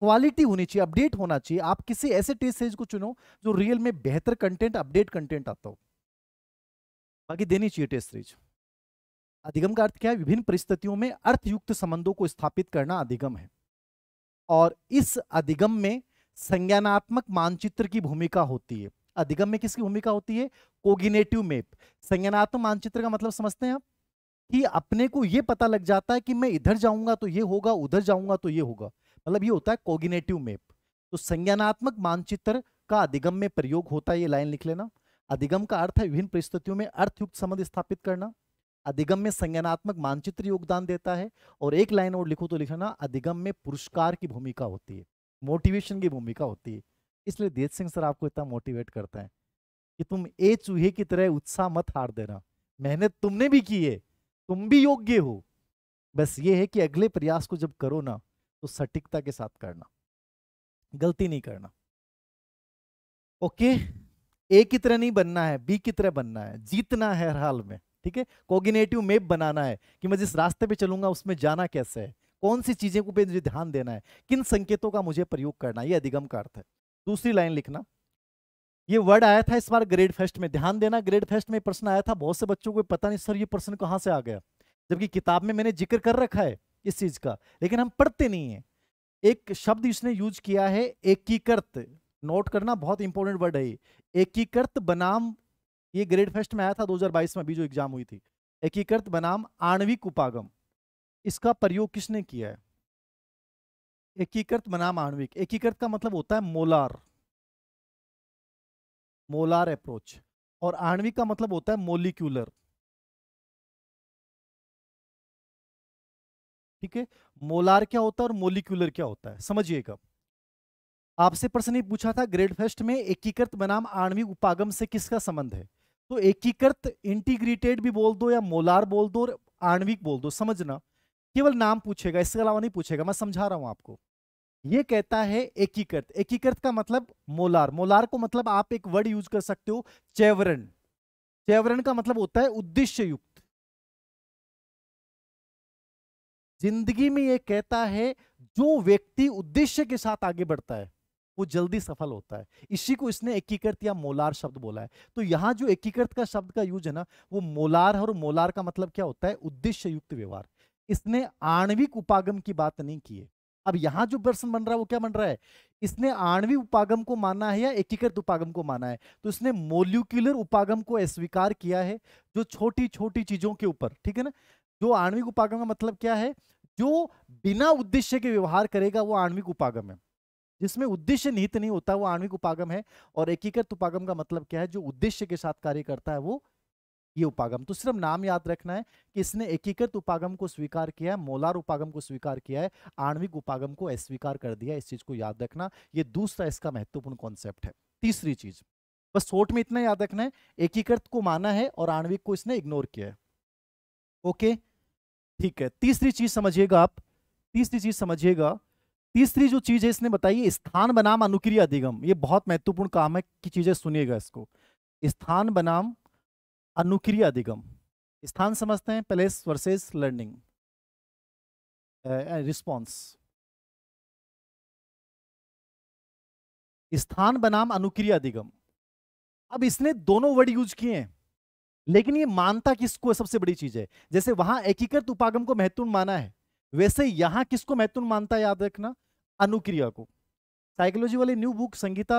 क्वालिटी होनी चाहिए अपडेट होना चाहिए आप किसी ऐसे टेस्ट सीरीज को चुनो जो रियल में बेहतर कंटेंट अपडेट कंटेंट आता हो बाकी देनी चाहिए टेस्ट सीरीज अधिगम का अर्थ क्या है विभिन्न परिस्थितियों में अर्थयुक्त संबंधों को स्थापित करना अधिगम है और इस अधिगम में संज्ञानात्मक मानचित्र की भूमिका होती है अधिगम में किसकी भूमिका होती है कोगिनेटिव मेप संज्ञानात्मक मानचित्र का मतलब समझते हैं आप कि अपने को यह पता लग जाता है कि मैं इधर जाऊंगा तो ये होगा उधर जाऊंगा तो ये होगा मतलब ये होता है कोगिनेटिव मैप तो संज्ञानात्मक मानचित्र का अधिगम में प्रयोग होता है ये लाइन लिख लेना अधिगम का अर्थ है विभिन्न परिस्थितियों में अर्थयुक्त संबंध स्थापित करना अधिगम में संज्ञानात्मक मानचित्र योगदान देता है और एक लाइन और लिखो तो लिखना अधिगम में पुरस्कार की भूमिका होती है मोटिवेशन की भूमिका होती है इसलिए देव सिंह सर आपको इतना मोटिवेट करता है कि तुम ए चूहे की तरह उत्साह मत हार देना मेहनत तुमने भी की है तुम भी योग्य हो बस ये है कि अगले प्रयास को जब करो ना तो सटीकता के साथ करना गलती नहीं करना ओके ए की तरह नहीं बनना है बी की तरह बनना है जीतना है हर हाल में ठीक है कोगिनेटिव मेप बनाना है कि मैं जिस रास्ते पे चलूंगा उसमें जाना कैसे है कौन सी चीजें को पे मुझे ध्यान देना है किन संकेतों का मुझे प्रयोग करना यह अधिगम का अर्थ है दूसरी लाइन लिखना ये वर्ड आया था इस बार ग्रेड फेस्ट में ध्यान देना ग्रेड फेस्ट में प्रश्न आया था बहुत से बच्चों को पता नहीं सर ये प्रश्न कहाँ से आ गया जबकि किताब में मैंने जिक्र कर रखा है इस चीज का लेकिन हम पढ़ते नहीं है एक शब्द इसने यूज किया है एकीकृत नोट करना बहुत इंपॉर्टेंट वर्ड है एकीकृत बनाम ये ग्रेड फेस्ट में आया था 2022 में अभी जो एग्जाम हुई थी एकीकृत बनाम आणविक उपागम इसका प्रयोग किसने किया है एकीकृत बनाम आणविक एकीकृत का मतलब होता है मोलार मोलार अप्रोच और आणविक का मतलब होता है मोलिक्यूलर ठीक है मोलार क्या होता है और मोलिकुलर क्या होता है समझिएगा आपसे प्रश्न ये पूछा था ग्रेड फेस्ट में एकीकृत बनाम आणविक उपागम से किसका संबंध है तो एकीकृत इंटीग्रेटेड भी बोल दो या मोलार बोल दो और आणविक बोल दो समझना केवल नाम पूछेगा इसके अलावा नहीं पूछेगा मैं समझा रहा हूं आपको ये कहता है एकीकृत एकीकृत का मतलब मोलार मोलार को मतलब आप एक वर्ड यूज कर सकते हो चैवरण चैवरण का मतलब होता है उद्देश्य युक्त जिंदगी में ये कहता है जो व्यक्ति उद्देश्य के साथ आगे बढ़ता है वो जल्दी सफल होता है इसी को इसने एकीकृत या मोलार शब्द बोला है तो यहाँ जो एकीकृत का शब्द का यूज है ना वो मोलार है और मोलार का मतलब क्या होता है उद्देश्य युक्त व्यवहार इसने आणविक उपागम की बात नहीं की है अब यहाँ जो प्रश्न बन रहा है वो क्या बन रहा है इसने आणविक उपागम को माना है या एकीकृत उपागम को माना है तो इसने मोल्यूक्युलर उपागम को अस्वीकार किया है जो छोटी छोटी चीजों के ऊपर ठीक है ना जो आणविक उपागम का मतलब क्या है जो बिना उद्देश्य के व्यवहार करेगा वो आणविक उपागम है जिसमें उद्देश्य निहित नहीं होता वो आणविक उपागम है और एकीकृत उपागम का मतलब क्या है जो उद्देश्य के साथ कार्य करता है वो ये उपागम तो सिर्फ नाम याद रखना है कि इसने एकीकृत उपागम को स्वीकार किया है मोलार उपागम को स्वीकार किया है आणविक उपागम को अस्वीकार कर दिया इस चीज को याद रखना ये दूसरा इसका महत्वपूर्ण कॉन्सेप्ट है तीसरी चीज बस छोट में इतना याद रखना है एकीकृत को माना है और आणविक को इसने इग्नोर किया है ओके okay? ठीक है तीसरी चीज समझिएगा आप तीसरी चीज समझिएगा तीसरी जो चीज है इसने बताई स्थान बनाम अनुक्रिया अधिगम ये बहुत महत्वपूर्ण काम है की चीजें सुनिएगा इसको स्थान बनाम अनुक्रिया अधिगम स्थान समझते हैं प्लेस वर्सेस लर्निंग रिस्पॉन्स स्थान बनाम अनुक्रिया अधिगम अब इसने दोनों वर्ड यूज किए हैं लेकिन ये मानता किसको सबसे बड़ी चीज है जैसे वहां एकीकृत उपागम को महत्वपूर्ण माना है वैसे यहां किसको महत्वपूर्ण मानता है याद रखना अनुक्रिया को साइकोलॉजी वाली न्यू बुक संगीता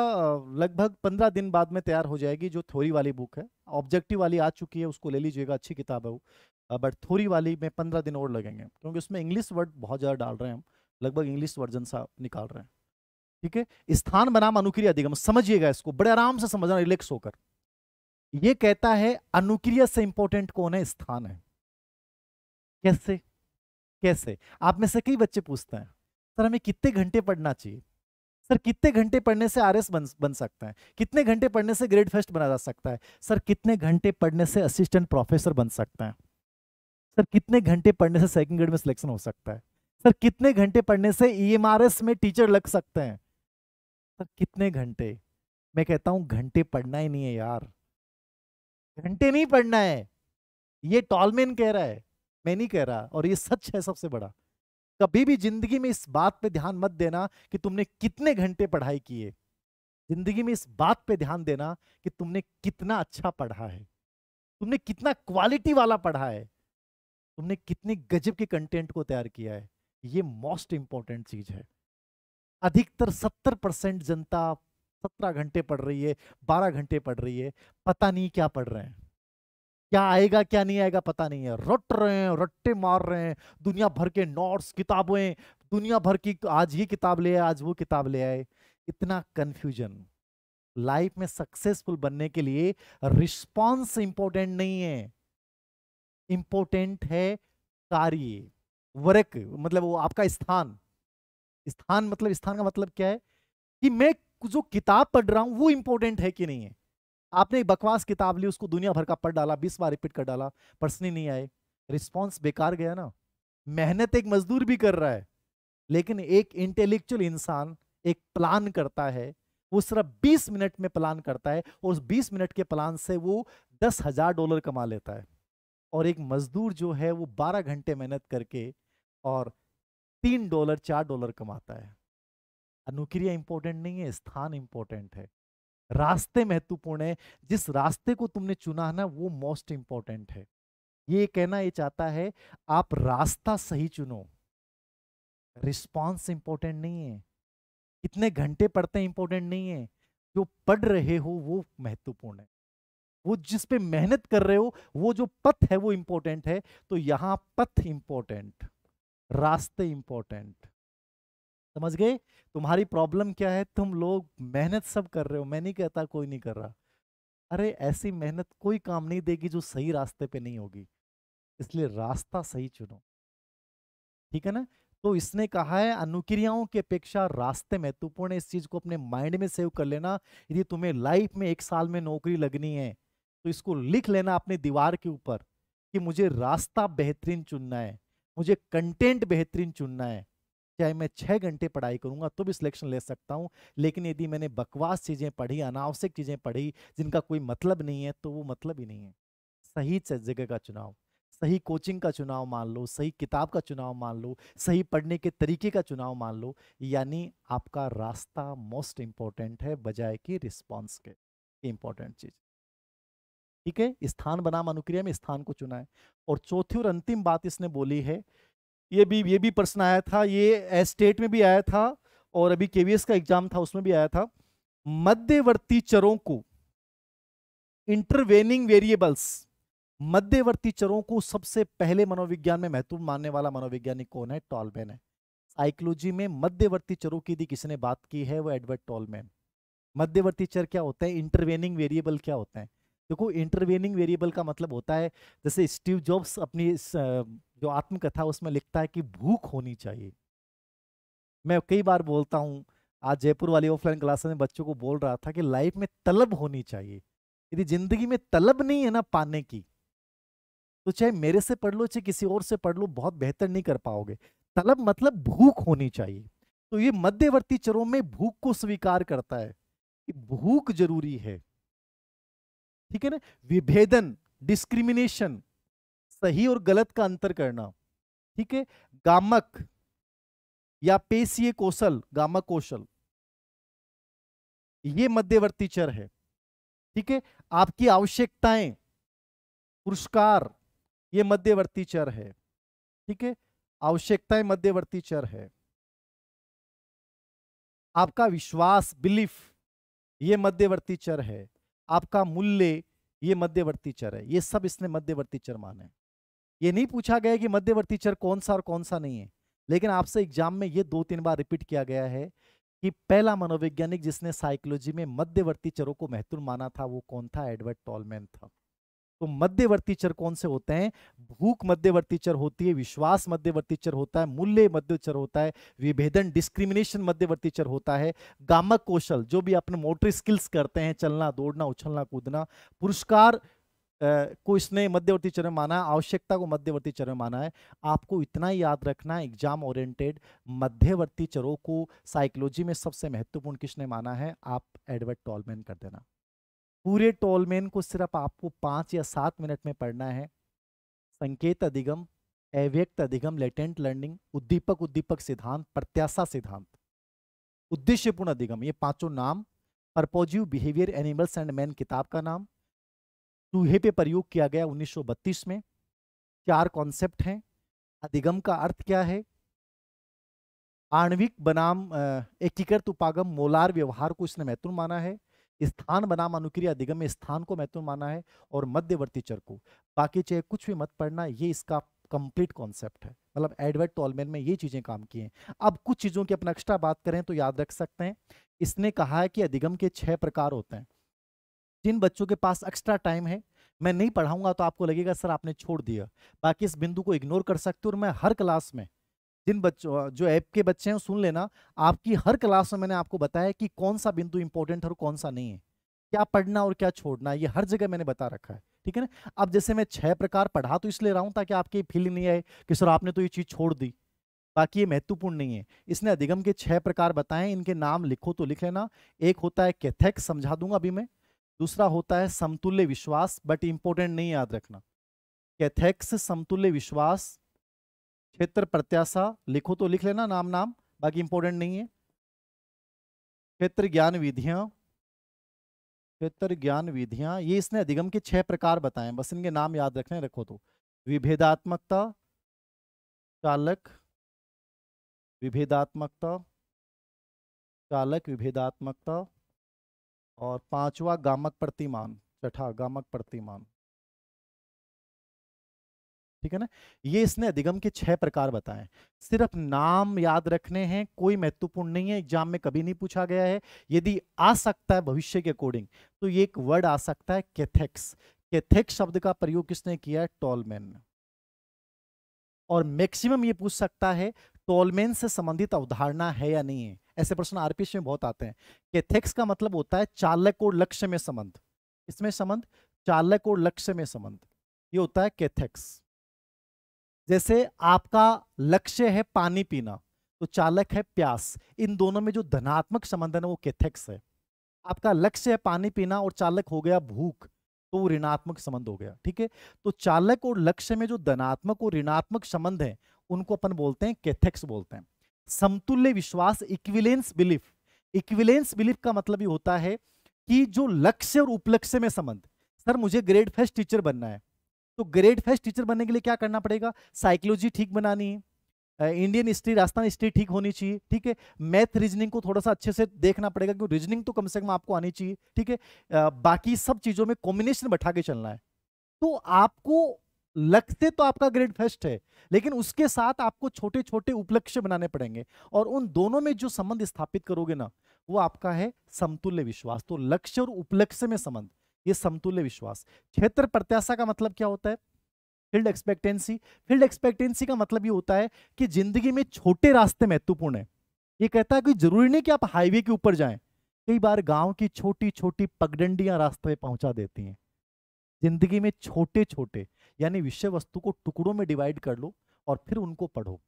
लगभग पंद्रह दिन बाद में तैयार हो जाएगी जो थोरी वाली बुक है ऑब्जेक्टिव वाली आ चुकी है उसको ले लीजिएगा अच्छी किताब है वो बट थोरी वाली में पंद्रह दिन और लगेंगे क्योंकि उसमें इंग्लिश वर्ड बहुत ज़्यादा डाल रहे हैं हम लगभग इंग्लिश वर्जन सा निकाल रहे हैं ठीक है स्थान बनाम अनुक्रिया अधिगम समझिएगा इसको बड़े आराम से समझना रिलैक्स होकर ये कहता है अनुक्रिया से इंपॉर्टेंट कौन है स्थान है कैसे कैसे आप में से कई बच्चे पूछते हैं सर हमें कितने घंटे पढ़ना चाहिए सर कितने घंटे पढ़ने से आर बन बन सकता है कितने घंटे पढ़ने से ग्रेड फर्स्ट बना जा सकता है सर कितने घंटे पढ़ने से असिस्टेंट प्रोफेसर बन सकता है सर कितने घंटे पढ़ने से सेकंड ग्रेड में सिलेक्शन हो सकता है सर कितने घंटे पढ़ने से ई e में टीचर लग सकते हैं सर कितने घंटे मैं कहता हूं घंटे पढ़ना ही नहीं है यार घंटे नहीं पढ़ना है ये टॉलमेन कह रहा है मैं नहीं कह रहा और ये सच है सबसे बड़ा कभी भी जिंदगी में इस बात पे ध्यान मत देना कि तुमने कितने घंटे पढ़ाई किए जिंदगी में इस बात पे ध्यान देना कि तुमने कितना अच्छा पढ़ा है तुमने कितना क्वालिटी वाला पढ़ा है तुमने कितने गजब के कंटेंट को तैयार किया है ये मोस्ट इंपॉर्टेंट चीज है अधिकतर सत्तर परसेंट जनता सत्रह घंटे पढ़ रही है बारह घंटे पढ़ रही है पता नहीं क्या पढ़ रहे हैं क्या आएगा क्या नहीं आएगा पता नहीं है रट रहे हैं रट्टे मार रहे हैं दुनिया भर के नोट्स किताबें दुनिया भर की आज ये किताब ले आए आज वो किताब ले आए इतना कंफ्यूजन लाइफ में सक्सेसफुल बनने के लिए रिस्पॉन्स इंपॉर्टेंट नहीं है इंपॉर्टेंट है कार्य वर्क मतलब वो आपका स्थान स्थान मतलब स्थान का मतलब क्या है कि मैं जो किताब पढ़ रहा हूं वो इंपॉर्टेंट है कि नहीं है आपने एक बकवास किताब ली उसको दुनिया भर का पढ़ डाला बीस बार रिपीट कर डाला पर्सनली नहीं आए रिस्पॉन्स बेकार गया ना मेहनत एक मजदूर भी कर रहा है लेकिन एक इंटेलेक्चुअल इंसान एक प्लान करता है वो सिर्फ 20 मिनट में प्लान करता है और उस 20 मिनट के प्लान से वो दस हजार डॉलर कमा लेता है और एक मजदूर जो है वो 12 घंटे मेहनत करके और तीन डॉलर चार डॉलर कमाता है अनुक्रिया इंपॉर्टेंट नहीं है स्थान इंपॉर्टेंट है रास्ते महत्वपूर्ण है जिस रास्ते को तुमने चुना है ना वो मोस्ट इंपॉर्टेंट है ये कहना ये चाहता है आप रास्ता सही चुनो रिस्पॉन्स इंपॉर्टेंट नहीं है कितने घंटे पढ़ते हैं इंपॉर्टेंट नहीं है जो पढ़ रहे हो वो महत्वपूर्ण है वो जिस पे मेहनत कर रहे हो वो जो पथ है वो इंपॉर्टेंट है तो यहां पथ इंपॉर्टेंट रास्ते इंपॉर्टेंट समझ गए तुम्हारी प्रॉब्लम क्या है तुम लोग मेहनत सब कर रहे हो मैं नहीं कहता कोई नहीं कर रहा अरे ऐसी मेहनत कोई काम नहीं देगी जो सही रास्ते पे नहीं होगी इसलिए रास्ता सही चुनो ठीक है ना तो इसने कहा है अनुक्रियाओं की अपेक्षा रास्ते महत्वपूर्ण इस चीज को अपने माइंड में सेव कर लेना यदि तुम्हें लाइफ में एक साल में नौकरी लगनी है तो इसको लिख लेना अपने दीवार के ऊपर कि मुझे रास्ता बेहतरीन चुनना है मुझे कंटेंट बेहतरीन चुनना है चाहे मैं छः घंटे पढ़ाई करूंगा तो भी सिलेक्शन ले सकता हूं लेकिन यदि मैंने बकवास चीज़ें पढ़ी अनावश्यक चीज़ें पढ़ी जिनका कोई मतलब नहीं है तो वो मतलब ही नहीं है सही जगह का चुनाव सही कोचिंग का चुनाव मान लो सही किताब का चुनाव मान लो सही पढ़ने के तरीके का चुनाव मान लो यानी आपका रास्ता मोस्ट इम्पॉर्टेंट है बजाय कि रिस्पॉन्स के इम्पॉर्टेंट चीज़ ठीक है स्थान बनाम अनुक्रिया में स्थान को चुना है और चौथी और अंतिम बात इसने बोली है ये भी ये भी प्रश्न आया था ये एस्टेट में भी आया था और अभी केवीएस का एग्जाम था उसमें भी आया था मध्यवर्ती चरों को इंटरवेनिंग वेरिएबल्स मध्यवर्ती चरों को सबसे पहले मनोविज्ञान में महत्वपूर्ण मानने वाला मनोविज्ञानिक कौन है टॉलमैन है साइकोलॉजी में मध्यवर्ती चरों की किसी किसने बात की है वो एडवर्ड टॉलमैन मध्यवर्ती चर क्या होते हैं इंटरवेनिंग वेरिएबल क्या होते हैं देखो इंटरवेनिंग वेरिएबल का मतलब होता है जैसे स्टीव जॉब्स अपनी जो आत्मकथा उसमें लिखता है कि भूख होनी चाहिए मैं कई बार बोलता हूँ आज जयपुर वाली ऑफलाइन क्लास में बच्चों को बोल रहा था कि लाइफ में तलब होनी चाहिए यदि जिंदगी में तलब नहीं है ना पाने की तो चाहे मेरे से पढ़ लो चाहे किसी और से पढ़ लो बहुत बेहतर नहीं कर पाओगे तलब मतलब भूख होनी चाहिए तो ये मध्यवर्ती चरों में भूख को स्वीकार करता है कि भूख जरूरी है ठीक है ना विभेदन डिस्क्रिमिनेशन सही और गलत का अंतर करना ठीक है गामक या पेशीय कौशल गामक कौशल ये मध्यवर्ती चर है ठीक है आपकी आवश्यकताएं पुरस्कार ये मध्यवर्ती चर है ठीक है आवश्यकताएं मध्यवर्ती चर है आपका विश्वास बिलीफ ये मध्यवर्ती चर है आपका मूल्य ये मध्यवर्ती चर है ये सब इसने मध्यवर्ती चर माने ये नहीं पूछा गया कि मध्यवर्ती चर कौन सा और कौन सा नहीं है लेकिन आपसे एग्जाम में ये दो तीन बार रिपीट किया गया है कि पहला मनोवैज्ञानिक जिसने साइकोलॉजी में मध्यवर्ती चरों को महत्वपूर्ण माना था वो कौन था एडवर्ड टॉलमैन था तो मध्यवर्ती चर कौन से होते हैं भूख मध्यवर्ती चर होती है विश्वास मध्यवर्ती चर होता है मूल्य मध्य चर होता है विभेदन डिस्क्रिमिनेशन मध्यवर्ती चर होता है गामक कौशल जो भी अपने मोटर स्किल्स करते हैं चलना दौड़ना उछलना कूदना पुरस्कार को इसने मध्यवर्ती चरण माना है आवश्यकता को मध्यवर्ती चरण माना है आपको इतना ही याद रखना है एग्जाम ओरिएंटेड मध्यवर्ती चरों को साइकोलॉजी में सबसे महत्वपूर्ण किसने माना है आप एडवर्ड टॉलमैन कर देना पूरे टॉलमैन को सिर्फ आपको पाँच या सात मिनट में पढ़ना है संकेत अधिगम अव्यक्त अधिगम लेटेंट लर्निंग उद्दीपक उद्दीपक सिद्धांत प्रत्याशा सिद्धांत उद्देश्यपूर्ण अधिगम ये पांचों नाम purposive behaviour animals and man किताब का नाम चूहे पे प्रयोग किया गया 1932 में चार कॉन्सेप्ट हैं अधिगम का अर्थ क्या है आणविक बनाम एकीकृत उपागम मोलार व्यवहार को इसने महत्वपूर्ण माना है स्थान बनाम अनुक्रिया अधिगम में स्थान को महत्वपूर्ण माना है और मध्यवर्ती चर को बाकी चाहे कुछ भी मत पढ़ना ये इसका कंप्लीट कॉन्सेप्ट है मतलब एडवर्ड टॉलमेन में ये चीजें काम की हैं अब कुछ चीजों की अपना एक्स्ट्रा बात करें तो याद रख सकते हैं इसने कहा है कि अधिगम के छह प्रकार होते हैं जिन बच्चों के पास एक्स्ट्रा टाइम है मैं नहीं पढ़ाऊंगा तो आपको लगेगा सर आपने छोड़ दिया बाकी इस बिंदु को इग्नोर कर सकते हो और मैं हर क्लास में जिन बच्चों जो ऐप के बच्चे हैं सुन लेना आपकी हर क्लास में मैंने आपको बताया कि कौन सा बिंदु इंपॉर्टेंट है और कौन सा नहीं है क्या पढ़ना और क्या छोड़ना ये हर जगह मैंने बता रखा है ठीक है ना अब जैसे मैं छह प्रकार पढ़ा तो इसलिए रहा हूँ ताकि आपकी फीलिंग नहीं आए कि सर आपने तो ये चीज़ छोड़ दी बाकी ये महत्वपूर्ण नहीं है इसने अधिगम के छह प्रकार बताए इनके नाम लिखो तो लिख लेना एक होता है कैथेक्स समझा दूंगा अभी मैं दूसरा होता है समतुल्य विश्वास बट इंपॉर्टेंट नहीं याद रखना कैथेक्स समतुल्य विश्वास क्षेत्र प्रत्याशा लिखो तो लिख लेना नाम नाम बाकी इंपॉर्टेंट नहीं है क्षेत्र ज्ञान विधियां क्षेत्र ज्ञान विधियां ये इसने अधिगम के छह प्रकार बताए बस इनके नाम याद रखने रखो तो विभेदात्मकता चालक विभेदात्मकता चालक विभेदात्मकता और पांचवा गामक प्रतिमान छठा गामक प्रतिमान ठीक है ना ये इसने अधिगम के छह प्रकार बताए सिर्फ नाम याद रखने हैं कोई महत्वपूर्ण नहीं है एग्जाम में कभी नहीं पूछा गया है यदि आ सकता है भविष्य के अकॉर्डिंग तो ये एक वर्ड आ सकता है कैथेक्स कैथेक्स शब्द का प्रयोग किसने किया है टॉलमैन ने और मैक्सिमम ये पूछ सकता है टोलमेन से संबंधित अवधारणा है या नहीं है ऐसे प्रश्न आरपीएस में बहुत आते हैं कैथेक्स का मतलब होता है चालक और लक्ष्य में संबंध इसमें संबंध चालक और लक्ष्य में संबंध ये होता है कैथेक्स जैसे आपका लक्ष्य है पानी पीना तो चालक है प्यास इन दोनों में जो धनात्मक संबंध है ना वो कैथेक्स है आपका लक्ष्य है पानी पीना और चालक हो गया भूख तो वो ऋणात्मक संबंध हो गया ठीक है तो चालक और लक्ष्य में जो धनात्मक और ऋणात्मक संबंध है उनको अपन बोलते हैं कैथेक्स बोलते हैं समतुल्य विश्वास इक्विलेंस बिलीफ इक्विलेंस बिलीफ का मतलब ये होता है कि जो लक्ष्य और उपलक्ष्य में संबंध सर मुझे ग्रेड फर्स्ट टीचर बनना है तो ग्रेड फर्स्ट टीचर बनने के लिए क्या करना पड़ेगा साइकोलॉजी ठीक बनानी है इंडियन हिस्ट्री राजस्थान हिस्ट्री ठीक होनी चाहिए ठीक है मैथ रीजनिंग को थोड़ा सा अच्छे से देखना पड़ेगा क्योंकि रीजनिंग तो कम से कम आपको आनी चाहिए ठीक है बाकी सब चीज़ों में कॉम्बिनेशन बैठा के चलना है तो आपको लक्ष्य तो आपका ग्रेड फर्स्ट है लेकिन उसके साथ आपको छोटे छोटे उपलक्ष्य बनाने पड़ेंगे और उन दोनों में जो संबंध स्थापित करोगे ना वो आपका है समतुल्य विश्वास तो लक्ष्य और उपलक्ष्य में संबंध ये समतुल्य विश्वास क्षेत्र प्रत्याशा का मतलब क्या होता है फील्ड एक्सपेक्टेंसी फील्ड एक्सपेक्टेंसी का मतलब ये होता है कि जिंदगी में छोटे रास्ते महत्वपूर्ण है ये कहता है कि जरूरी नहीं कि आप हाईवे के ऊपर जाए कई बार गांव की छोटी छोटी पगडंडियां रास्ते पहुंचा देती हैं जिंदगी में छोटे छोटे यानी विषय वस्तु को टुकड़ों में डिवाइड कर लो और फिर उनको पढ़ो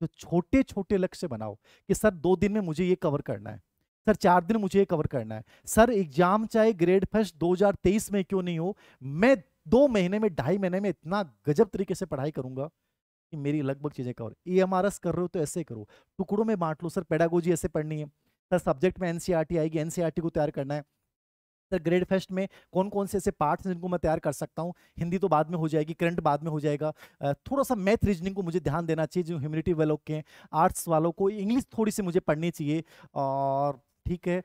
तो छोटे छोटे लक्ष्य बनाओ कि सर दो दिन में मुझे ये कवर करना है सर चार दिन मुझे ये कवर करना है सर एग्जाम चाहे ग्रेड फर्स्ट 2023 में क्यों नहीं हो मैं दो महीने में ढाई महीने में इतना गजब तरीके से पढ़ाई करूंगा कि मेरी लगभग चीजें cover E M R S कर रहे हो तो ऐसे करो टुकड़ों में बांट लो सर पेडागोजी ऐसे पढ़नी है सर सब्जेक्ट में एनसीआरटी e आएगी एनसीआरटी e को तैयार करना है ग्रेड फेस्ट में कौन कौन से ऐसे पार्ट हैं जिनको मैं तैयार कर सकता हूँ हिंदी तो बाद में हो जाएगी करंट बाद में हो जाएगा थोड़ा सा मैथ रीजनिंग को मुझे ध्यान देना चाहिए जो ह्यूमिनिटी वालों के आर्ट्स वालों को इंग्लिश थोड़ी सी मुझे पढ़नी चाहिए और ठीक है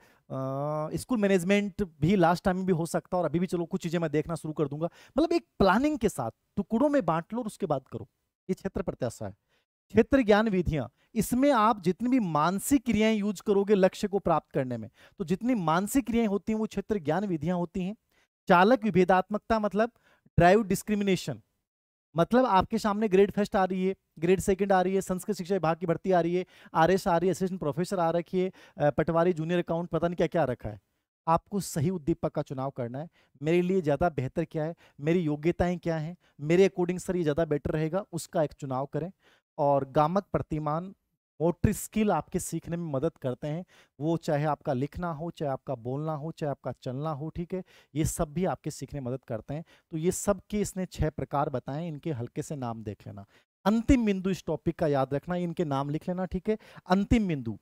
स्कूल मैनेजमेंट भी लास्ट टाइम भी हो सकता है और अभी भी चलो कुछ चीज़ें मैं देखना शुरू कर दूंगा मतलब एक प्लानिंग के साथ टुकड़ों में बांट लो और उसके बाद करो ये क्षेत्र प्रत्याशा है क्षेत्र ज्ञान विधियां इसमें आप जितनी भी मानसिक क्रियाएं यूज करोगे लक्ष्य को प्राप्त करने में तो जितनी मानसिक क्रियाएं होती हैं वो क्षेत्र ज्ञान विधियां होती हैं चालक विभेदात्मकता मतलब ड्राइव डिस्क्रिमिनेशन मतलब आपके सामने ग्रेड फर्स्ट आ रही है ग्रेड सेकंड आ रही है संस्कृत शिक्षा विभाग की भर्ती आ रही है आर एस आ रही है असिस्टेंट प्रोफेसर आ रखी है पटवारी जूनियर अकाउंट पता नहीं क्या क्या रखा है आपको सही उद्दीपक का चुनाव करना है मेरे लिए ज़्यादा बेहतर क्या है मेरी योग्यताएं क्या हैं मेरे अकॉर्डिंग सर ये ज़्यादा बेटर रहेगा उसका एक चुनाव करें और गामक प्रतिमान मोटरी स्किल आपके सीखने में मदद करते हैं वो चाहे आपका लिखना हो चाहे आपका बोलना हो चाहे आपका चलना हो ठीक है ये सब भी आपके सीखने में मदद करते हैं तो ये सब के इसने छह प्रकार बताए इनके हल्के से नाम देख लेना अंतिम बिंदु इस टॉपिक का याद रखना इनके नाम लिख लेना ठीक है अंतिम बिंदु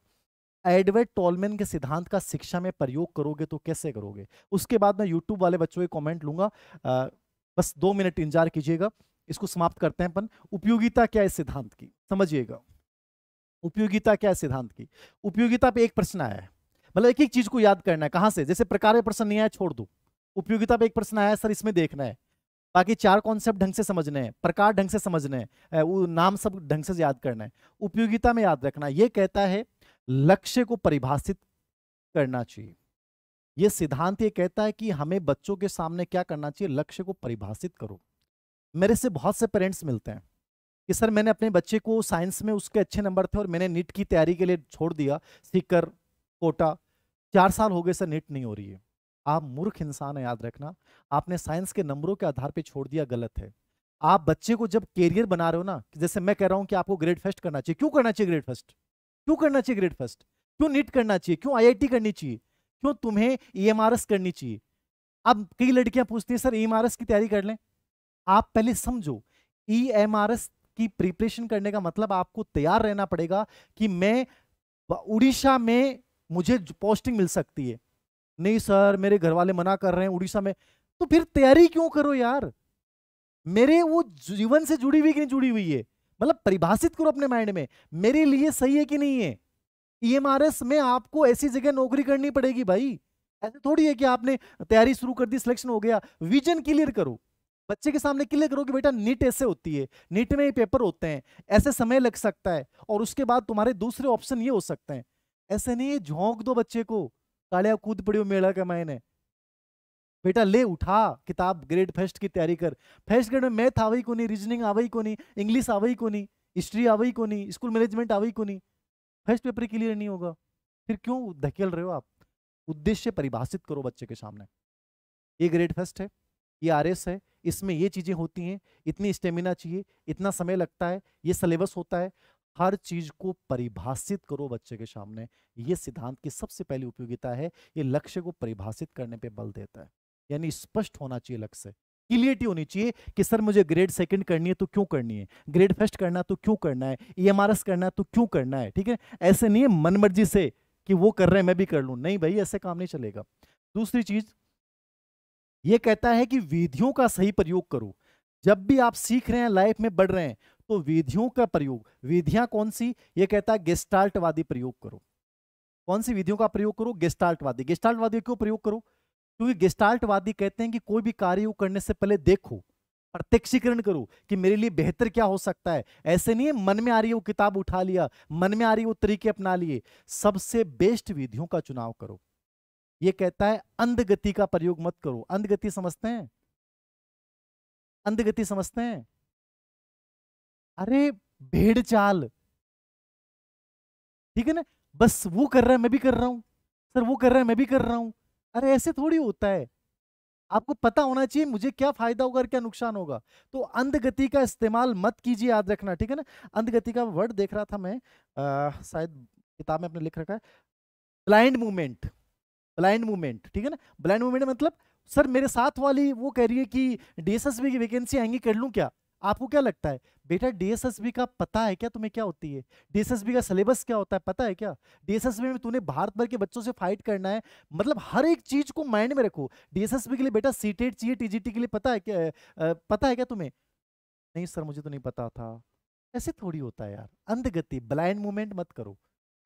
एडवर्ड टोलमेन के सिद्धांत का शिक्षा में प्रयोग करोगे तो कैसे करोगे उसके बाद मैं यूट्यूब वाले बच्चों के कॉमेंट लूंगा आ, बस दो मिनट इंतजार कीजिएगा इसको समाप्त करते हैं अपन उपयोगिता क्या है सिद्धांत की समझिएगा उपयोगिता क्या है सिद्धांत की उपयोगिता पे एक प्रश्न आया है मतलब एक एक चीज को याद करना है कहां से जैसे प्रकार प्रश्न नहीं आया छोड़ दो उपयोगिता पे एक प्रश्न आया सर इसमें देखना है बाकी चार कॉन्सेप्ट ढंग से समझने हैं प्रकार ढंग से समझने हैं नाम सब ढंग से याद करना है उपयोगिता में याद रखना यह कहता है लक्ष्य को परिभाषित करना चाहिए यह सिद्धांत ये कहता है कि हमें बच्चों के सामने क्या करना चाहिए लक्ष्य को परिभाषित करो मेरे से बहुत से पेरेंट्स मिलते हैं कि सर मैंने अपने बच्चे को साइंस में उसके अच्छे नंबर थे और मैंने नीट की तैयारी के लिए छोड़ दिया सीकर कोटा चार साल हो गए सर नीट नहीं हो रही है आप मूर्ख इंसान है याद रखना आपने साइंस के नंबरों के आधार पर छोड़ दिया गलत है आप बच्चे को जब कैरियर बना रहे हो ना जैसे मैं कह रहा हूँ कि आपको ग्रेड फर्स्ट करना चाहिए क्यों करना चाहिए ग्रेड फर्स्ट क्यों करना चाहिए ग्रेड फर्स्ट क्यों नीट करना चाहिए क्यों आईआईटी करनी चाहिए क्यों तुम्हें ई e करनी चाहिए अब कई लड़कियां पूछती हैं सर ई e की तैयारी कर लें आप पहले समझो ई e की प्रिपरेशन करने का मतलब आपको तैयार रहना पड़ेगा कि मैं उड़ीसा में मुझे पोस्टिंग मिल सकती है नहीं सर मेरे घर वाले मना कर रहे हैं उड़ीसा में तो फिर तैयारी क्यों करो यार मेरे वो जीवन से जुड़ी हुई कि नहीं जुड़ी हुई है मतलब परिभाषित करो अपने माइंड में मेरे लिए सही है कि नहीं है ईएमआरएस e में आपको ऐसी जगह नौकरी करनी पड़ेगी भाई ऐसे थोड़ी है कि आपने तैयारी शुरू कर दी सिलेक्शन हो गया विजन क्लियर करो बच्चे के सामने क्लियर करो कि बेटा नीट ऐसे होती है नीट में ये पेपर होते हैं ऐसे समय लग सकता है और उसके बाद तुम्हारे दूसरे ऑप्शन ये हो सकते हैं ऐसे नहीं झोंक दो बच्चे को कालिया कूद पड़ी हो मेला का मायने बेटा ले उठा किताब ग्रेड फर्स्ट की तैयारी कर फर्स्ट ग्रेड में मैथ आवई को नहीं रीजनिंग आवई को नहीं इंग्लिश आवई को नहीं हिस्ट्री आवई को नहीं स्कूल मैनेजमेंट आवई को नहीं फर्स्ट पेपर क्लियर नहीं होगा फिर क्यों धकेल रहे हो आप उद्देश्य परिभाषित करो बच्चे के सामने ये ग्रेड फर्स्ट है ये आर है इसमें ये चीज़ें होती हैं इतनी स्टेमिना चाहिए इतना समय लगता है ये सिलेबस होता है हर चीज को परिभाषित करो बच्चे के सामने ये सिद्धांत की सबसे पहली उपयोगिता है ये लक्ष्य को परिभाषित करने पे बल देता है यानी स्पष्ट होना चाहिए लक्ष्य क्लियरिटी होनी चाहिए कि सर मुझे ग्रेड सेकंड करनी है तो क्यों करनी है ग्रेड फर्स्ट करना तो क्यों करना है ई e करना है तो क्यों करना है ठीक है ऐसे नहीं है मनमर्जी से कि वो कर रहे हैं मैं भी कर लूँ नहीं भाई ऐसे काम नहीं चलेगा दूसरी चीज ये कहता है कि विधियों का सही प्रयोग करो जब भी आप सीख रहे हैं लाइफ में बढ़ रहे हैं तो विधियों का प्रयोग विधियां कौन सी ये कहता है गेस्टाल्टवादी प्रयोग करो कौन सी विधियों का प्रयोग करो गेस्टाल्टवादी गेस्टाल्टवादी क्यों प्रयोग करो क्योंकि गेस्टाल्टवादी कहते हैं कि कोई भी कार्य को करने से पहले देखो प्रत्यक्षीकरण करो कि मेरे लिए बेहतर क्या हो सकता है ऐसे नहीं है मन में आ रही है वो किताब उठा लिया मन में आ रही है वो तरीके अपना लिए सबसे बेस्ट विधियों का चुनाव करो ये कहता है अंध गति का प्रयोग मत करो अंधगति समझते हैं अंधगति समझते हैं अरे भेड़ चाल ठीक है ना बस वो कर रहा है मैं भी कर रहा हूं सर वो कर रहा है मैं भी कर रहा हूं अरे ऐसे थोड़ी होता है आपको पता होना चाहिए मुझे क्या फायदा होगा और क्या नुकसान होगा तो अंधगति का इस्तेमाल मत कीजिए याद रखना ठीक है ना अंधगति का वर्ड देख रहा था मैं शायद किताब में अपने लिख रखा है ब्लाइंड मूवमेंट ब्लाइंड मूवमेंट ठीक है ना ब्लाइंड मूवमेंट मतलब सर मेरे साथ वाली वो कह रही है कि डीएसएसबी की वैकेंसी आएंगी कर लूँ क्या आपको क्या लगता है बेटा डीएसएसबी का पता है क्या तुम्हें क्या होती है डीएसएसबी का सिलेबस क्या होता है पता है क्या डीएसएसबी में तूने भारत भर के बच्चों से फाइट करना है मतलब हर एक चीज को माइंड में रखो डीएसएसबी के लिए बेटा सीटेट e चाहिए टीजीटी के लिए पता है क्या आ, पता है क्या तुम्हें नहीं सर मुझे तो नहीं पता था ऐसे थोड़ी होता है यार अंधगति ब्लाइंड मूवमेंट मत करो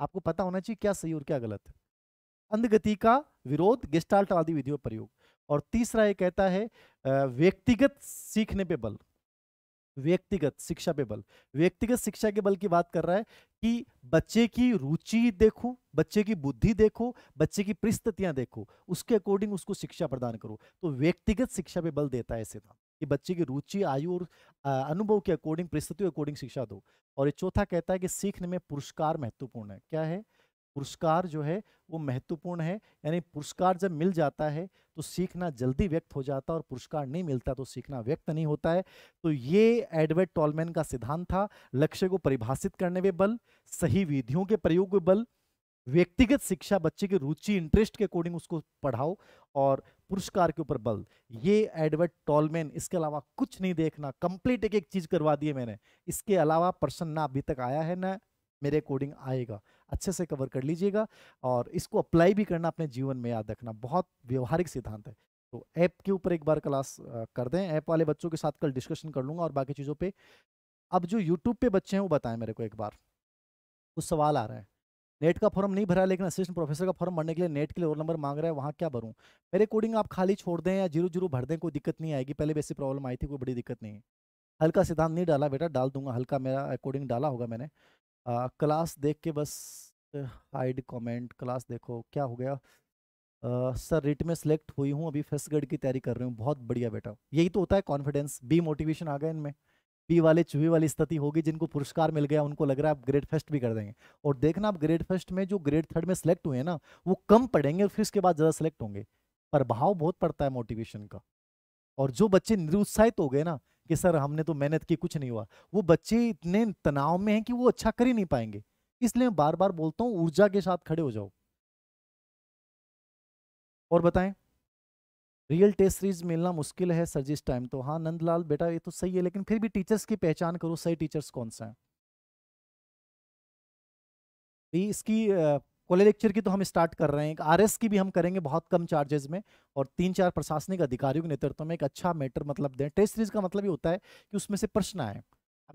आपको पता होना चाहिए क्या सही और क्या गलत है अंधगति का विरोध गेस्टाल्ट आदि विधियों प्रयोग और तीसरा ये कहता है व्यक्तिगत सीखने पे बल व्यक्तिगत शिक्षा पे बल व्यक्तिगत शिक्षा के बल की बात कर रहा है कि बच्चे की रुचि देखो बच्चे की बुद्धि देखो बच्चे की परिस्थितियां देखो उसके अकॉर्डिंग उसको शिक्षा प्रदान करो तो व्यक्तिगत शिक्षा पे बल देता है सिद्धांत कि बच्चे की रुचि आयु और अनुभव के अकॉर्डिंग परिस्थितियों के अकॉर्डिंग शिक्षा दो और ये चौथा कहता है कि सीखने में पुरस्कार महत्वपूर्ण है क्या है पुरस्कार जो है वो महत्वपूर्ण है यानी पुरस्कार जब मिल जाता है तो सीखना जल्दी व्यक्त हो जाता है और पुरस्कार नहीं मिलता तो सीखना व्यक्त नहीं होता है तो ये एडवर्ड टॉलमैन का सिद्धांत था लक्ष्य को परिभाषित करने में बल सही विधियों के प्रयोग में बल व्यक्तिगत शिक्षा बच्चे की रुचि इंटरेस्ट के अकॉर्डिंग उसको पढ़ाओ और पुरस्कार के ऊपर बल ये एडवर्ड टॉलमैन इसके अलावा कुछ नहीं देखना कंप्लीट एक एक चीज करवा दी मैंने इसके अलावा प्रश्न ना अभी तक आया है ना मेरे अकॉर्डिंग आएगा अच्छे से कवर कर लीजिएगा और इसको अप्लाई भी करना अपने जीवन में याद रखना बहुत व्यवहारिक सिद्धांत है तो ऐप के ऊपर एक बार क्लास कर दें ऐप वाले बच्चों के साथ कल डिस्कशन कर लूँगा और बाकी चीज़ों पर अब जो यूट्यूब पे बच्चे हैं वो बताएं मेरे को एक बार कुछ सवाल आ रहे हैं नेट का फॉर्म नहीं भरा लेकिन असिस्टेंट प्रोफेसर का फॉर्म भरने के लिए नेट के लिए रोल नंबर मांग रहा है वहाँ क्या भरूँ मेरे कोडिंग आप खाली छोड़ दें या जीरो जीरो भर दें कोई दिक्कत नहीं आएगी पहले वैसी प्रॉब्लम आई थी कोई बड़ी दिक्कत नहीं है हल्का सिद्धांत नहीं डाला बेटा डाल दूंगा हल्का मेरा कोडिंग डाला होगा मैंने क्लास देख के बस हाइड कमेंट क्लास देखो क्या हो गया आ, सर रिट में सिलेक्ट हुई हूँ अभी फर्स्ट ग्रेड की तैयारी कर रही हूँ बहुत बढ़िया बेटा यही तो होता है कॉन्फिडेंस बी मोटिवेशन आ गया इनमें बी वाले चूहे वाली स्थिति होगी जिनको पुरस्कार मिल गया उनको लग रहा है आप ग्रेड फर्स्ट भी कर देंगे और देखना आप ग्रेड फर्स्ट में जो ग्रेड थर्ड में सिलेक्ट हुए हैं ना वो कम पढ़ेंगे और फिर उसके बाद ज़्यादा सिलेक्ट होंगे प्रभाव बहुत पड़ता है मोटिवेशन का और जो बच्चे निरुत्साहित हो गए ना कि सर हमने तो मेहनत की कुछ नहीं हुआ वो बच्चे इतने तनाव में हैं कि वो अच्छा कर ही नहीं पाएंगे इसलिए बार बार बोलता हूँ ऊर्जा के साथ खड़े हो जाओ और बताएं रियल टेस्ट सीरीज मिलना मुश्किल है सर जिस टाइम तो हाँ नंदलाल बेटा ये तो सही है लेकिन फिर भी टीचर्स की पहचान करो सही टीचर्स कौन सा है इसकी कोले लेक्चर की तो हम स्टार्ट कर रहे हैं आर एस की भी हम करेंगे बहुत कम चार्जेस में और तीन चार प्रशासनिक अधिकारियों के नेतृत्व में एक अच्छा मैटर मतलब दें टेस्ट सीरीज का मतलब ये होता है कि उसमें से प्रश्न आए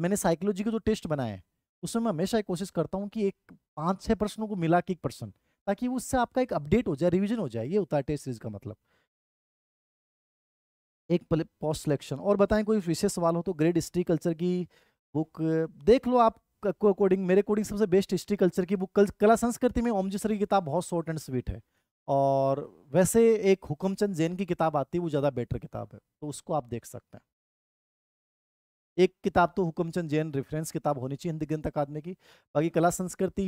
मैंने साइकोलॉजी के जो तो टेस्ट बनाए हैं उसमें मैं हमेशा कोशिश करता हूँ कि एक पाँच छः प्रश्नों को मिला के एक प्रश्न ताकि उससे आपका एक अपडेट हो जाए रिविजन हो जाए ये होता है टेस्ट सीरीज का मतलब एक पोस्ट सिलेक्शन और बताएं कोई विशेष सवाल हो तो ग्रेड हिस्ट्री कल्चर की बुक देख लो आप को अकॉर्डिंग मेरे अकॉर्डिंग सबसे बेस्ट हिस्ट्री कल्चर की बुक कल, कला संस्कृति में ओमजी सर की किताब बहुत शॉर्ट एंड स्वीट है और वैसे एक हुक्मचंद जैन की किताब आती है वो ज़्यादा बेटर किताब है तो उसको आप देख सकते हैं एक किताब तो हुक्मचंद जैन रेफरेंस किताब होनी चाहिए हिंदी ग्रंथ अकादमी की बाकी कला संस्कृति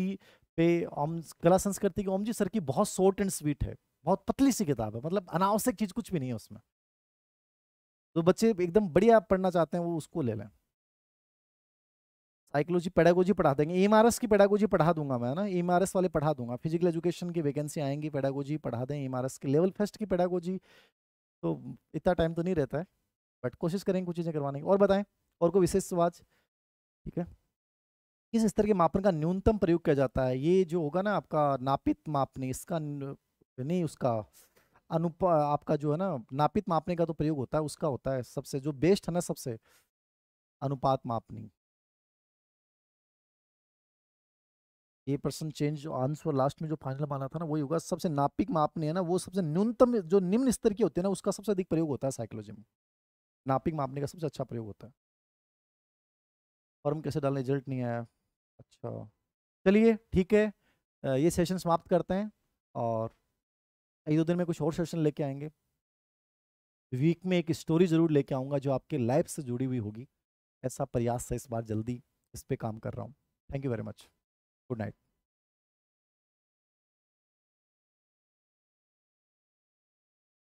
पे ओम कला संस्कृति की ओमजी सर की बहुत शॉर्ट एंड स्वीट है बहुत पतली सी किताब है मतलब अनावश्यक चीज़ कुछ भी नहीं है उसमें तो बच्चे एकदम बढ़िया पढ़ना चाहते हैं वो उसको ले लें साइकोलॉजी पेडागोजी पढ़ा देंगे एम e की पेडागोजी पढ़ा दूंगा मैं ना एम e वाले पढ़ा दूंगा फिजिकल एजुकेशन की वैकेंसी आएंगी पेडागोजी पढ़ा दें एम के लेवल फर्स्ट की पेडागोजी तो इतना टाइम तो नहीं रहता है बट कोशिश करेंगे कुछ चीज़ें करवाने की और बताएं और कोई विशेष सवाल ठीक है किस स्तर के मापन का न्यूनतम प्रयोग किया जाता है ये जो होगा ना आपका नापित मापने इसका नहीं उसका अनुप आपका जो है ना नापित मापने का तो प्रयोग होता है उसका होता है सबसे जो बेस्ट है ना सबसे अनुपात मापनी ए परसेंट चेंज जो आंसर लास्ट में जो फाइनल माना था ना वही होगा सबसे नापिक मापने है ना वो सबसे न्यूनतम जो निम्न स्तर की होती है ना उसका सबसे अधिक प्रयोग होता है साइकोलॉजी में नापिक मापने का सबसे अच्छा प्रयोग होता है फॉर्म कैसे डालने रिजल्ट नहीं आया अच्छा चलिए ठीक है ये सेशन समाप्त करते हैं और एक दो दिन में कुछ और सेशन लेके आएंगे वीक में एक स्टोरी ज़रूर लेके आऊँगा जो आपके लाइफ से जुड़ी हुई होगी ऐसा प्रयास है इस बार जल्दी इस पर काम कर रहा हूँ thank you very much Good night.